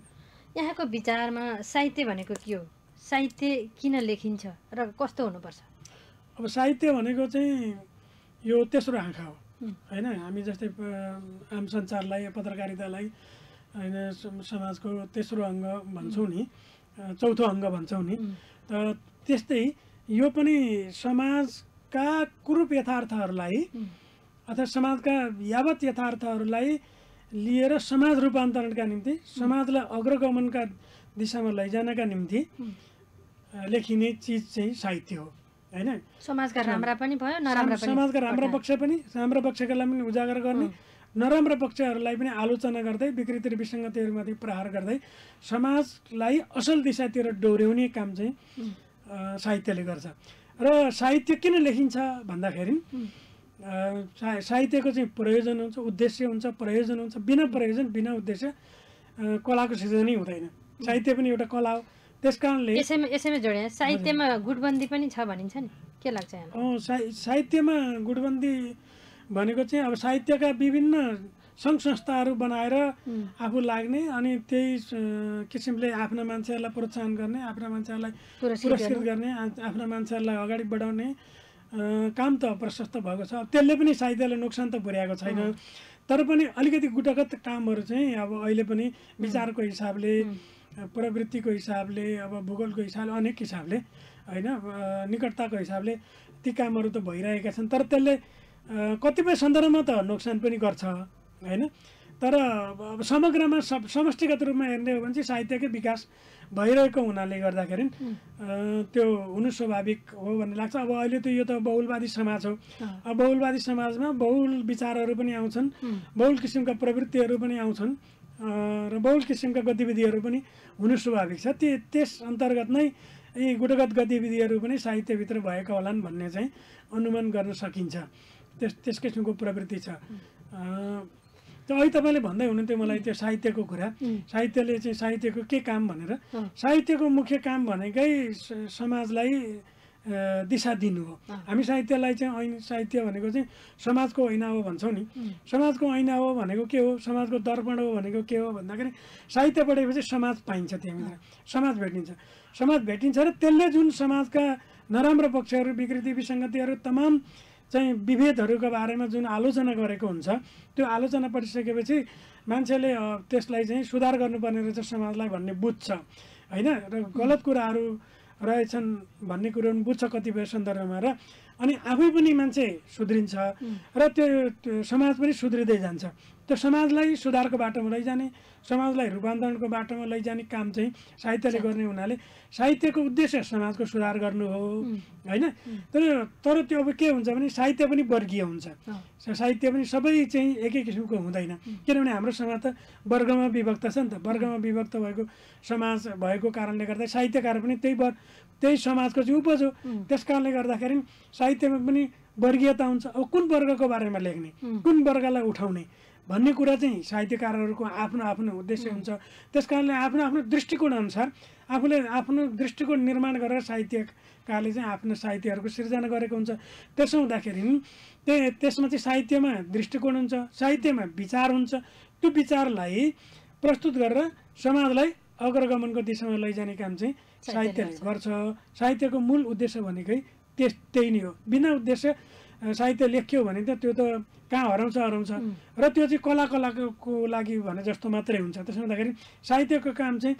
यहाँको विचारमा साहित्य भनेको के हो साहित्य किन लेखिन्छ र कस्तो हुनुपर्छ अब साहित्य भनेको चाहिँ यो तेस्रो आँखा हो होइन हामी जस्तै आम सञ्चारलाई पत्रकारितालाई होइन समाजको तेस्रो अङ्ग भन्छौँ नि चौथो अङ्ग भन्छौँ नि तर त्यस्तै यो पनि समाजका कुरूप यथार्थहरूलाई अथवा समाजका यावत यथार्थहरूलाई लिएर समाज रूपान्तरणका निम्ति समाजलाई अग्रगमनका दिशामा लैजानका निम्ति लेखिने चिज चाहिँ साहित्य हो होइन समाजका राम्रा पनि भयो नराम्रा समाजका राम्रा पक्ष पनि राम्रा लागि पनि उजागर गर्ने नराम्रा पक्षहरूलाई पनि आलोचना गर्दै विकृति र विसङ्गतिहरूमाथि प्रहार गर्दै समाजलाई असल दिशातिर डोर्याउने काम चाहिँ साहित्यले गर्छ र साहित्य किन लेखिन्छ भन्दाखेरि साहित्यको चाहिँ प्रयोजन हुन्छ उद्देश्य हुन्छ प्रयोजन हुन्छ बिना प्रयोजन बिना उद्देश्य कलाको नै हुँदैन साहित्य पनि एउटा कला हो त्यस कारणले यसैमा साहित्यमा गुटबन्दी पनि छ भनिन्छ नि के लाग्छ साहित्यमा गुटबन्दी भनेको चाहिँ अब साहित्यका विभिन्न सङ्घ संस्थाहरू बनाएर आफू लाग्ने अनि त्यही किसिमले आफ्ना मान्छेहरूलाई प्रोत्साहन गर्ने आफ्ना मान्छेहरूलाई पुरस्कृत गर्ने आफ्ना मान्छेहरूलाई अगाडि बढाउने काम त प्रशस्त भएको छ त्यसले पनि साहित्यलाई नोक्सान त पुर्याएको छैन तर पनि अलिकति गुटगत कामहरू चाहिँ अब अहिले पनि विचारको हिसाबले प्रवृत्तिको हिसाबले अब भूगोलको हिसाबले अनेक हिसाबले होइन निकटताको हिसाबले ती कामहरू त भइरहेका छन् तर त्यसले कतिपय सन्दर्भमा त नोक्सान पनि गर्छ होइन तर अब समग्रमा सब समष्टिगत रूपमा हेर्ने हो भने चाहिँ साहित्यकै विकास भइरहेको हुनाले गर्दाखेरि त्यो हुनु स्वाभाविक हो भन्ने लाग्छ अब अहिले त यो त बहुलवादी समाज हो अब बहुलवादी समाजमा बहुल विचारहरू पनि आउँछन् बहुल किसिमका प्रवृत्तिहरू पनि आउँछन् र बहुल किसिमका गतिविधिहरू पनि हुनु स्वाभाविक छ त्यो त्यस अन्तर्गत नै यी गुटगत गतिविधिहरू पनि साहित्यभित्र भएका होलान् भन्ने चाहिँ अनुमान गर्न सकिन्छ त्यस त्यस किसिमको प्रवृत्ति छ त्यो अहिले तपाईँले भन्दै हुनुहुन्थ्यो मलाई त्यो साहित्यको कुरा साहित्यले चाहिँ साहित्यको के काम भनेर साहित्यको मुख्य काम भनेकै समाजलाई दिशा दिनु हो हामी साहित्यलाई चाहिँ ऐन साहित्य भनेको चाहिँ समाजको ऐना हो भन्छौँ नि समाजको ऐना हो भनेको के हो समाजको दर्पण हो भनेको के हो भन्दाखेरि साहित्य पढेपछि समाज पाइन्छ त्यहाँनिर समाज भेटिन्छ समाज भेटिन्छ र त्यसले जुन समाजका नराम्रो पक्षहरू विकृति विसङ्गतिहरू तमाम चाहिँ विभेदहरूको बारेमा जुन आलोचना गरेको हुन्छ त्यो आलोचना पढिसकेपछि मान्छेले त्यसलाई चाहिँ सुधार गर्नुपर्ने रहेछ समाजलाई भन्ने बुझ्छ होइन र गलत कुराहरू रहेछन् भन्ने कुरो बुझ्छ कतिपय सन्दर्भमा र अनि आफै पनि मान्छे सुध्रिन्छ र त्यो समाज पनि सुध्रिँदै जान्छ त्यो समाजलाई सुधारको बाटोमा लैजाने समाजलाई रूपान्तरणको बाटोमा लैजाने काम चाहिँ साहित्यले गर्ने हुनाले साहित्यको उद्देश्य समाजको सुधार गर्नु हो होइन तर तर त्यो अब के हुन्छ भने साहित्य पनि वर्गीय हुन्छ साहित्य पनि सबै चाहिँ एकै किसिमको हुँदैन किनभने हाम्रो समाज त वर्गमा विभक्त छ नि त वर्गमा विभक्त भएको समाज भएको कारणले गर्दा साहित्यकार पनि त्यही त्यही समाजको चाहिँ उपज हो त्यस कारणले गर्दाखेरि साहित्यमा पनि वर्गीयता हुन्छ अब कुन वर्गको बारेमा लेख्ने कुन वर्गलाई उठाउने भन्ने कुरा चाहिँ साहित्यकारहरूको आफ्नो आफ्नो उद्देश्य हुन्छ त्यस कारणले आफ्नो आफ्नो दृष्टिकोण अनुसार आफूले आफ्नो दृष्टिकोण निर्माण गरेर साहित्यकारले चाहिँ आफ्नो साहित्यहरूको सिर्जना गरेको हुन्छ त्यसो हुँदाखेरि त्यही त्यसमा चाहिँ साहित्यमा दृष्टिकोण हुन्छ साहित्यमा विचार हुन्छ त्यो विचारलाई प्रस्तुत गरेर समाजलाई अग्रगमनको दिशामा लैजाने काम चाहिँ साहित्यले गर्छ साहित्यको मूल उद्देश्य भनेकै त्यस त्यही नै हो बिना उद्देश्य साहित्य लेख्यो भने त त्यो त कहाँ हराउँछ हराउँछ र त्यो चाहिँ कला कलाको लागि भने जस्तो मात्रै हुन्छ त्यसो हुँदाखेरि साहित्यको काम चाहिँ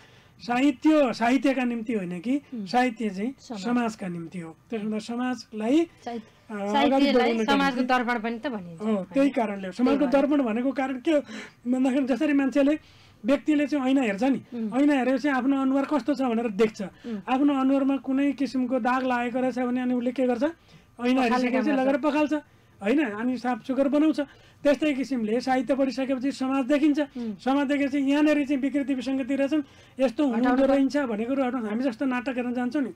साहित्य साहित्यका निम्ति होइन कि साहित्य चाहिँ समाजका निम्ति हो त्यसो हुँदा समाजलाई त्यही कारणले समाजको दर्पण भनेको कारण के हो भन्दाखेरि जसरी मान्छेले व्यक्तिले चाहिँ ऐना हेर्छ नि ऐना हेरेपछि आफ्नो अनुहार कस्तो छ भनेर देख्छ आफ्नो अनुहारमा कुनै किसिमको दाग लागेको रहेछ भने अनि उसले के गर्छ ऐना हेरिसकेपछि लगेर पखाल्छ होइन अनि साफसुग्घर बनाउँछ त्यस्तै किसिमले साहित्य पढिसकेपछि समाज देखिन्छ समाज देखेपछि यहाँनिर चाहिँ विकृति विसङ्गति रहेछन् यस्तो हुनु रहन्छ भन्ने कुरो हामी जस्तो नाटक हेर्न जान्छौँ नि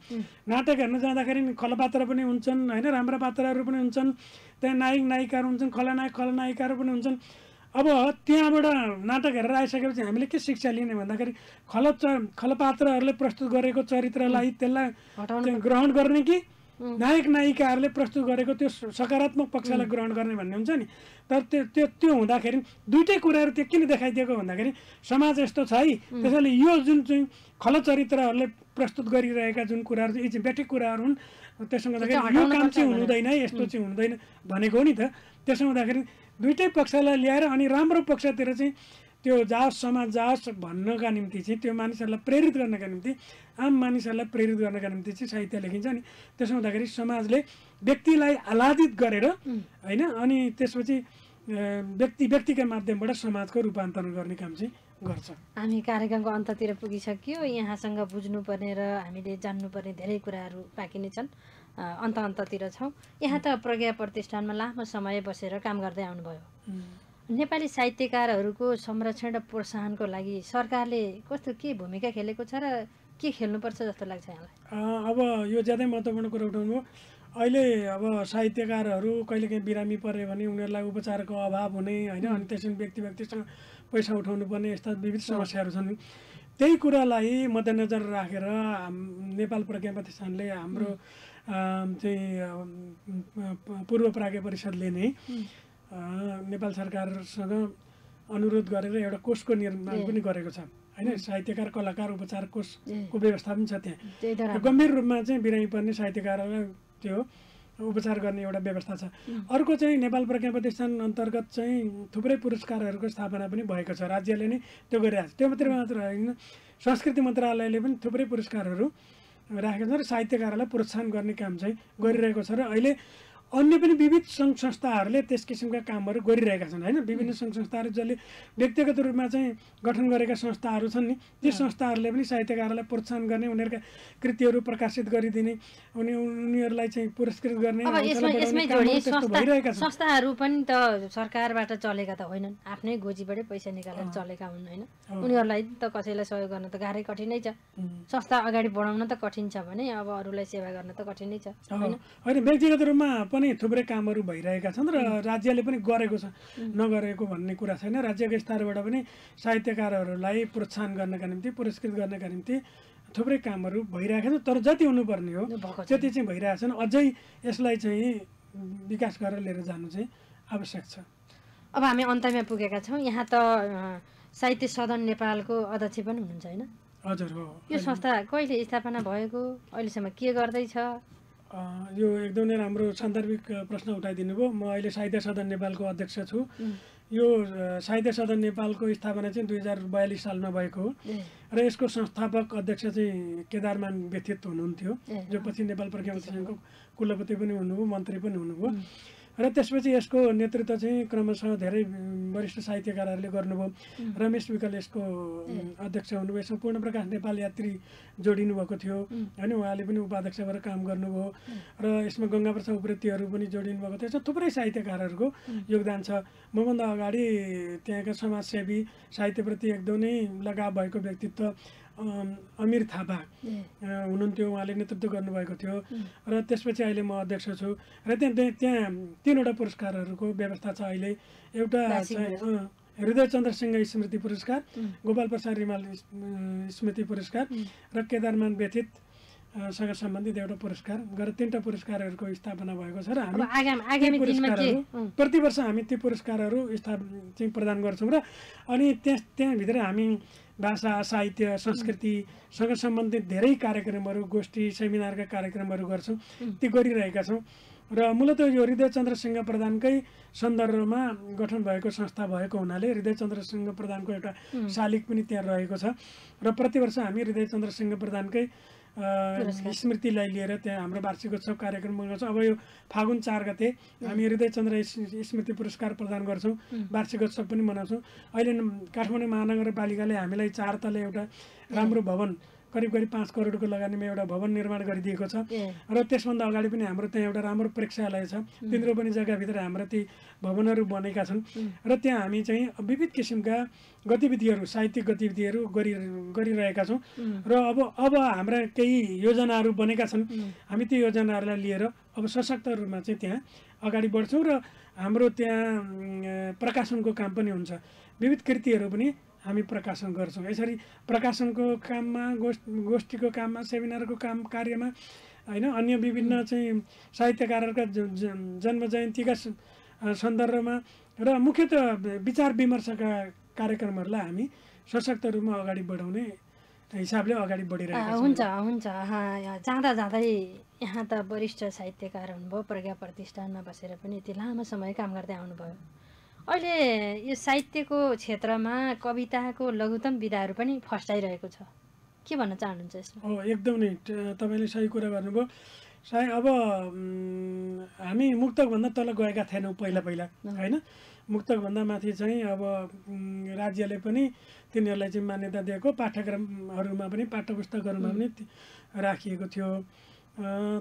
नाटक हेर्न जाँदाखेरि खल पात्र पनि हुन्छन् होइन राम्रा पात्रहरू पनि हुन्छन् त्यहाँ नायक नायिकाहरू हुन्छन् खलनायक खलनायिकाहरू पनि हुन्छन् अब त्यहाँबाट नाटक हेरेर आइसकेपछि हामीले के शिक्षा लिने भन्दाखेरि खल च खलपात्रहरूले प्रस्तुत गरेको चरित्रलाई त्यसलाई ग्रहण गर्ने कि नायक नायिकाहरूले प्रस्तुत गरेको त्यो सकारात्मक पक्षलाई ग्रहण गर्ने भन्ने हुन्छ नि तर त्यो त्यो त्यो हुँदाखेरि दुइटै कुराहरू त्यो किन देखाइदिएको भन्दाखेरि समाज यस्तो छ है त्यसैले यो जुन चाहिँ खल चरित्रहरूले प्रस्तुत गरिरहेका जुन कुराहरू यी चाहिँ बेठिक कुराहरू हुन् त्यसो हुँदाखेरि यो काम चाहिँ हुँदैन है यस्तो चाहिँ हुँदैन भनेको हो नि त त्यसो हुँदाखेरि दुइटै पक्षलाई ल्याएर अनि राम्रो पक्षतिर चाहिँ त्यो जाओस् समाज जाओस् भन्नका निम्ति चाहिँ त्यो मानिसहरूलाई प्रेरित गर्नका निम्ति आम मानिसहरूलाई प्रेरित गर्नका निम्ति चाहिँ साहित्य लेखिन्छ अनि त्यसो हुँदाखेरि समाजले व्यक्तिलाई आलादित गरेर होइन अनि त्यसपछि व्यक्ति व्यक्तिका माध्यमबाट समाजको रूपान्तरण गर्ने काम चाहिँ गर्छ हामी कार्यक्रमको अन्ततिर पुगिसक्यो यहाँसँग बुझ्नुपर्ने र हामीले जान्नुपर्ने धेरै कुराहरू बाँकी नै छन् अन्त अन्ततिर छौँ यहाँ त प्रज्ञा प्रतिष्ठानमा लामो समय बसेर काम गर्दै आउनुभयो नेपाली साहित्यकारहरूको संरक्षण र प्रोत्साहनको लागि सरकारले कस्तो के भूमिका खेलेको छ र के खेल्नुपर्छ जस्तो लाग्छ यहाँलाई अब यो ज्यादै महत्त्वपूर्ण कुरो उठाउनु अहिले अब साहित्यकारहरू कहिलेकाहीँ बिरामी पऱ्यो भने उनीहरूलाई उपचारको अभाव हुने होइन अनि त्यसरी व्यक्ति व्यक्तिसँग पैसा उठाउनु पर्ने यस्ता विविध समस्याहरू छन् त्यही कुरालाई मध्यनजर राखेर नेपाल प्रज्ञा प्रतिष्ठानले हाम्रो चाहिँ पूर्व प्राज्ञ परिषदले नै नेपाल सरकारसँग अनुरोध गरेर एउटा कोषको निर्माण पनि गरेको छ होइन साहित्यकार कलाकार उपचार कोषको व्यवस्था पनि छ त्यहाँ गम्भीर रूपमा चाहिँ बिरामी पर्ने साहित्यकारलाई त्यो उपचार गर्ने एउटा व्यवस्था छ अर्को चाहिँ नेपाल प्रज्ञा प्रतिष्ठान अन्तर्गत चाहिँ थुप्रै पुरस्कारहरूको स्थापना पनि भएको छ राज्यले नै त्यो गरिरहेको छ त्यो मात्रै मात्र होइन संस्कृति मन्त्रालयले पनि थुप्रै पुरस्कारहरू राखेको छ र साहित्यकारहरूलाई प्रोत्साहन गर्ने काम चाहिँ गरिरहेको छ र अहिले अन्य पनि विविध सङ्घ संस्थाहरूले त्यस किसिमका कामहरू गरिरहेका छन् होइन विभिन्न सङ्घ संस्थाहरू जसले व्यक्तिगत रूपमा चाहिँ गठन गरेका संस्थाहरू छन् नि ती संस्थाहरूले पनि साहित्यकारलाई प्रोत्साहन गर्ने उनीहरूका कृतिहरू प्रकाशित गरिदिने उनी उनीहरूलाई चाहिँ पुरस्कृत गर्ने संस्थाहरू पनि त सरकारबाट चलेका त होइनन् आफ्नै गोजीबाटै पैसा निकालेर चलेका हुन् होइन उनीहरूलाई त कसैलाई सहयोग गर्न त गाह्रै कठिनै छ संस्था अगाडि बढाउन त कठिन छ भने अब अरूलाई सेवा गर्न त कठिनै छ होइन व्यक्तिगत रूपमा पनि थुप्रै कामहरू भइरहेका छन् र राज्यले पनि गरेको छ नगरेको भन्ने कुरा छैन राज्यको स्तरबाट पनि साहित्यकारहरूलाई प्रोत्साहन गर्नका निम्ति पुरस्कृत गर्नका निम्ति थुप्रै कामहरू भइरहेको छन् तर जति हुनुपर्ने हो त्यति चाहिँ छन् अझै यसलाई चाहिँ विकास गरेर लिएर जानु चाहिँ आवश्यक छ अब हामी अन्तमा पुगेका छौँ यहाँ त साहित्य सदन नेपालको अध्यक्ष पनि हुनुहुन्छ होइन हजुर हो यो संस्था कहिले स्थापना भएको अहिलेसम्म के गर्दैछ यो एकदमै राम्रो सान्दर्भिक प्रश्न उठाइदिनु भयो म अहिले साहित्य सदन नेपालको अध्यक्ष छु यो साहित्य सदन नेपालको स्थापना चाहिँ दुई हजार बयालिस सालमा भएको हो र यसको संस्थापक अध्यक्ष चाहिँ केदारमान व्यथित हुनुहुन्थ्यो जो पछि नेपाल प्रज्ञा सङ्घको कुलपति पनि हुनुभयो मन्त्री पनि हुनुभयो र त्यसपछि यसको नेतृत्व चाहिँ क्रमशः धेरै वरिष्ठ साहित्यकारहरूले गर्नुभयो रमेश विकल यसको अध्यक्ष हुनुभयो यसमा पूर्ण प्रकाश नेपाल यात्री जोडिनु भएको थियो होइन उहाँले पनि उपाध्यक्ष भएर काम गर्नुभयो र यसमा गङ्गा प्रसाद उप्रेतीहरू पनि जोडिनु भएको थियो यसमा थुप्रै साहित्यकारहरूको योगदान छ मभन्दा अगाडि त्यहाँका समाजसेवी साहित्यप्रति एकदमै लगाव भएको व्यक्तित्व अमिर थापा हुनुहुन्थ्यो उहाँले नेतृत्व गर्नुभएको थियो र त्यसपछि अहिले म अध्यक्ष छु र त्यहाँ त्यहाँ तिनवटा पुरस्कारहरूको व्यवस्था छ अहिले एउटा चाहिँ हृदयचन्द्र सिंह स्मृति पुरस्कार गोपाल प्रसाद रिमाल स्मृति पुरस्कार र केदारमान व्यथित सँग सम्बन्धित एउटा पुरस्कार गरेर तिनवटा पुरस्कारहरूको स्थापना भएको छ र हामी पुरस्कारहरू प्रतिवर्ष हामी ती पुरस्कारहरू स्थाप चाहिँ प्रदान गर्छौँ र अनि त्यस त्यहाँभित्र हामी भाषा साहित्य संस्कृतिसँग सम्बन्धित धेरै कार्यक्रमहरू गोष्ठी सेमिनारका कार्यक्रमहरू गर्छौँ ती गरिरहेका छौँ र मूलत यो हृदयचन्द्र सिंह प्रधानकै सन्दर्भमा गठन भएको संस्था भएको हुनाले हृदयचन्द्र सिंह प्रधानको एउटा शालिक पनि त्यहाँ रहेको छ र प्रतिवर्ष हामी हृदयचन्द्र सिंह प्रधानकै स्मृतिलाई लिएर त्यहाँ हाम्रो वार्षिक उत्सव कार्यक्रम गर्छौँ अब यो फागुन चार गते हामी हृदयचन्द्र स्मृति पुरस्कार प्रदान गर्छौँ उत्सव पनि मनाउँछौँ अहिले काठमाडौँ महानगरपालिकाले हामीलाई चार तले एउटा राम्रो भवन करिब करिब पाँच करोडको लगानीमा एउटा भवन निर्माण गरिदिएको छ र त्यसभन्दा अगाडि पनि हाम्रो त्यहाँ एउटा राम्रो प्रेक्षालय छ तिनीहरू पनि जग्गाभित्र हाम्रा ती भवनहरू बनेका छन् र त्यहाँ हामी चाहिँ विविध किसिमका गतिविधिहरू साहित्यिक गतिविधिहरू गरि गरिरहेका छौँ र अब अब हाम्रा केही योजनाहरू बनेका छन् हामी ती योजनाहरूलाई लिएर अब सशक्त रूपमा चाहिँ त्यहाँ अगाडि बढ्छौँ र हाम्रो त्यहाँ प्रकाशनको काम पनि हुन्छ विविध कृतिहरू पनि हामी प्रकाशन गर्छौँ यसरी प्रकाशनको काममा गोष्ठ गोष्ठीको काममा सेमिनारको काम कार्यमा होइन अन्य विभिन्न चाहिँ साहित्यकारहरूका जन्म जयन्तीका सन्दर्भमा र मुख्यत विचार विमर्शका कार्यक्रमहरूलाई हामी सशक्त रूपमा अगाडि बढाउने हिसाबले अगाडि बढिरहेको हुन्छ हुन्छ जाँदा जाँदै यहाँ त वरिष्ठ साहित्यकार हुनुभयो प्रज्ञा प्रतिष्ठानमा बसेर पनि यति लामो समय काम गर्दै आउनुभयो अहिले यो साहित्यको क्षेत्रमा कविताको लघुतम विधाहरू पनि फस्टाइरहेको छ के भन्न चाहनुहुन्छ यसमा हो एकदम नै तपाईँले सही कुरा गर्नुभयो सायद अब हामी मुक्तकभन्दा तल गएका थिएनौँ पहिला पहिला होइन मुक्तकभन्दा माथि चाहिँ अब राज्यले पनि तिनीहरूलाई चाहिँ मान्यता दिएको पाठ्यक्रमहरूमा पनि पाठ्य पुस्तकहरूमा पनि राखिएको थियो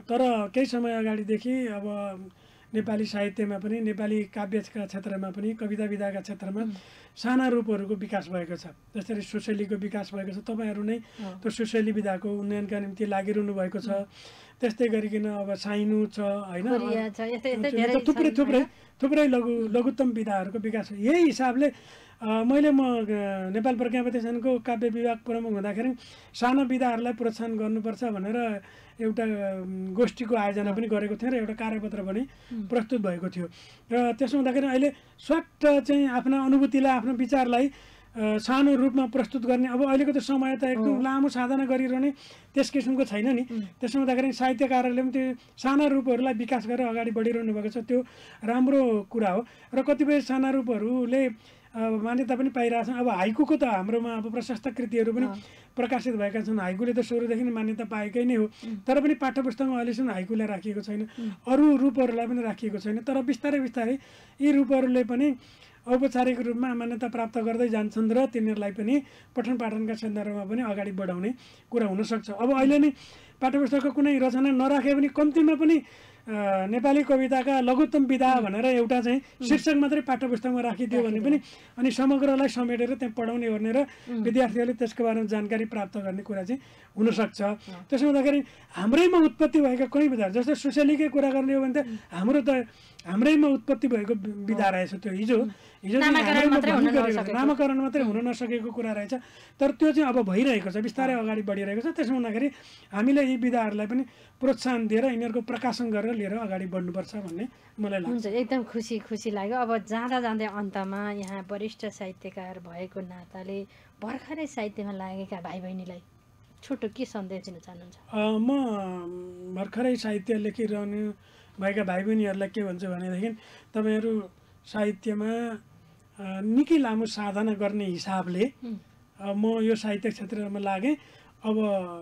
तर केही समय अगाडिदेखि अब नेपाली साहित्यमा पनि नेपाली काव्यका क्षेत्रमा पनि कविता विधाका क्षेत्रमा साना रूपहरूको विकास भएको छ जसरी सोसेलीको विकास भएको छ तपाईँहरू नै त्यो सोसेली विधाको उन्नयनका निम्ति लागिरहनु भएको छ त्यस्तै गरिकन अब साइनु छ होइन थुप्रै थुप्रै थुप्रै लघु लघुत्तम विधाहरूको विकास यही हिसाबले मैले म नेपाल प्रज्ञापति काव्य विभाग प्रमुख हुँदाखेरि साना विधाहरूलाई प्रोत्साहन गर्नुपर्छ भनेर एउटा गोष्ठीको आयोजना पनि गरेको थियो र एउटा कार्यपत्र पनि प्रस्तुत भएको थियो र त्यसो हुँदाखेरि अहिले स्वाट चाहिँ आफ्ना अनुभूतिलाई आफ्नो विचारलाई सानो रूपमा प्रस्तुत गर्ने अब अहिलेको त समय त एकदम लामो साधना गरिरहने त्यस किसिमको छैन नि त्यसो हुँदाखेरि साहित्यकारहरूले पनि त्यो साना रूपहरूलाई विकास गरेर अगाडि बढिरहनु भएको छ त्यो राम्रो कुरा हो र कतिपय साना रूपहरूले मान्यता पनि पाइरहेछन् अब हाइकुको त हाम्रोमा अब प्रशस्त कृतिहरू पनि प्रकाशित भएका छन् हाइकुले त सुरुदेखि मान्यता पाएकै नै हो तर पनि पाठ्य पुस्तकमा अहिलेसम्म हाइकुलाई राखिएको छैन अरू रूपहरूलाई पनि राखिएको छैन तर बिस्तारै बिस्तारै यी रूपहरूले पनि औपचारिक रूपमा मान्यता प्राप्त गर्दै जान्छन् र तिनीहरूलाई पनि पठन पाठनका सन्दर्भमा पनि अगाडि बढाउने कुरा हुनसक्छ अब अहिले नै पाठ्य पुस्तकको कुनै रचना नराखे पनि कम्तीमा पनि नेपाली कविताका लघुत्तम विधा भनेर एउटा चाहिँ शीर्षक मात्रै पाठ्यपुस्तकमा राखिदियो भने पनि अनि समग्रलाई समेटेर त्यहाँ पढाउने गर्ने र विद्यार्थीहरूले त्यसको बारेमा जानकारी प्राप्त गर्ने कुरा चाहिँ हुनसक्छ त्यसो हुँदाखेरि हाम्रैमा उत्पत्ति भएका कहीँ विधाहरू जस्तै सोसियलीकै कुरा गर्ने हो भने त हाम्रो त हाम्रैमा उत्पत्ति भएको विधा रहेछ त्यो हिजो नामाकरण मात्रै हुन नसकेको कुरा रहेछ तर त्यो चाहिँ अब भइरहेको छ बिस्तारै अगाडि बढिरहेको छ त्यसो हुँदाखेरि हामीले यी विधाहरूलाई पनि प्रोत्साहन दिएर यिनीहरूको प्रकाशन गरेर लिएर अगाडि बढ्नुपर्छ भन्ने मलाई लाग्छ एकदम खुसी खुसी लाग्यो अब जाँदा जाँदै अन्तमा यहाँ वरिष्ठ साहित्यकार भएको नाताले भर्खरै साहित्यमा लागेका भाइ बहिनीलाई छोटो के सन्देश दिन चाहनुहुन्छ म भर्खरै साहित्य लेखिरहनु भएका भाइ बहिनीहरूलाई के भन्छु भनेदेखि तपाईँहरू साहित्यमा निकै लामो साधना गर्ने हिसाबले म यो साहित्य क्षेत्रमा लागेँ अब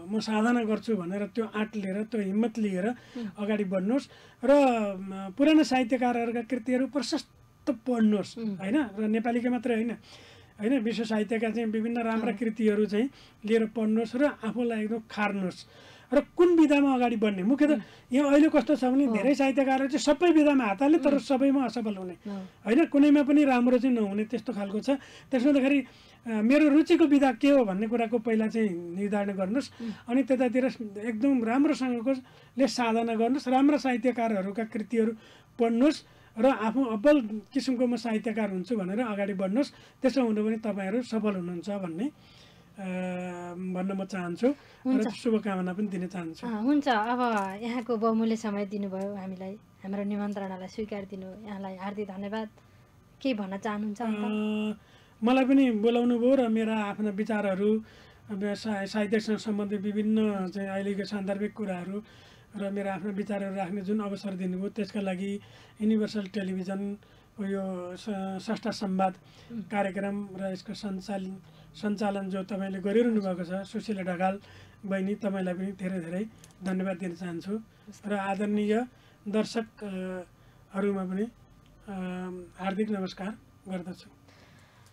म साधना गर्छु भनेर त्यो आँट लिएर त्यो हिम्मत लिएर अगाडि बढ्नुहोस् र पुराना साहित्यकारहरूका कृतिहरू प्रशस्त पढ्नुहोस् होइन र नेपालीकै मात्रै होइन होइन विश्व साहित्यका चाहिँ विभिन्न राम्रा कृतिहरू चाहिँ लिएर पढ्नुहोस् र आफूलाई एकदम खार्नुहोस् र कुन विधामा अगाडि बढ्ने मुख्य त यहाँ अहिले कस्तो छ भने धेरै साहित्यकारहरू चाहिँ सबै विधामा हात हाल्ने तर सबैमा असफल हुने होइन कुनैमा पनि राम्रो चाहिँ नहुने त्यस्तो खालको छ त्यसमा हुँदाखेरि मेरो रुचिको विधा के हो भन्ने कुराको पहिला चाहिँ निर्धारण गर्नुहोस् अनि त्यतातिर एकदम राम्रोसँगको ले साधना गर्नुहोस् राम्रा साहित्यकारहरूका कृतिहरू पढ्नुहोस् र आफू अब्बल किसिमको म साहित्यकार हुन्छु भनेर अगाडि बढ्नुहोस् त्यसो हुनु भने तपाईँहरू सफल हुनुहुन्छ भन्ने भन्न म चाहन्छु र शुभकामना पनि दिन चाहन्छु हुन्छ अब यहाँको बहुमूल्य समय दिनुभयो हामीलाई हाम्रो निमन्त्रणालाई स्वीकार दिनु यहाँलाई हार्दिक धन्यवाद के भन्न चाहनुहुन्छ मलाई पनि बोलाउनु भयो र मेरा आफ्ना विचारहरू व्यवसाय साहित्यसँग सम्बन्धित विभिन्न चाहिँ अहिलेको सान्दर्भिक कुराहरू र मेरो आफ्नो विचारहरू राख्ने जुन अवसर दिनुभयो त्यसका लागि युनिभर्सल टेलिभिजन यो सष्टा संवाद कार्यक्रम र यसको सञ्चालन सञ्चालन जो तपाईँले गरिरहनु भएको छ सुशीला ढकाल बहिनी तपाईँलाई पनि धेरै धेरै धन्यवाद दिन चाहन्छु र आदरणीय दर्शकहरूमा पनि हार्दिक नमस्कार गर्दछु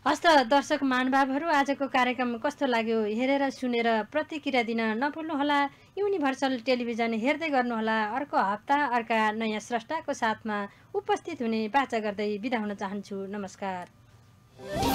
हस्त दर्शक महानुभावहरू आजको कार्यक्रम कस्तो लाग्यो हेरेर सुनेर प्रतिक्रिया दिन नभुल्नुहोला युनिभर्सल टेलिभिजन हेर्दै गर्नुहोला अर्को हप्ता अर्का नयाँ स्रष्टाको साथमा उपस्थित हुने बाचा गर्दै बिदा हुन चाहन्छु नमस्कार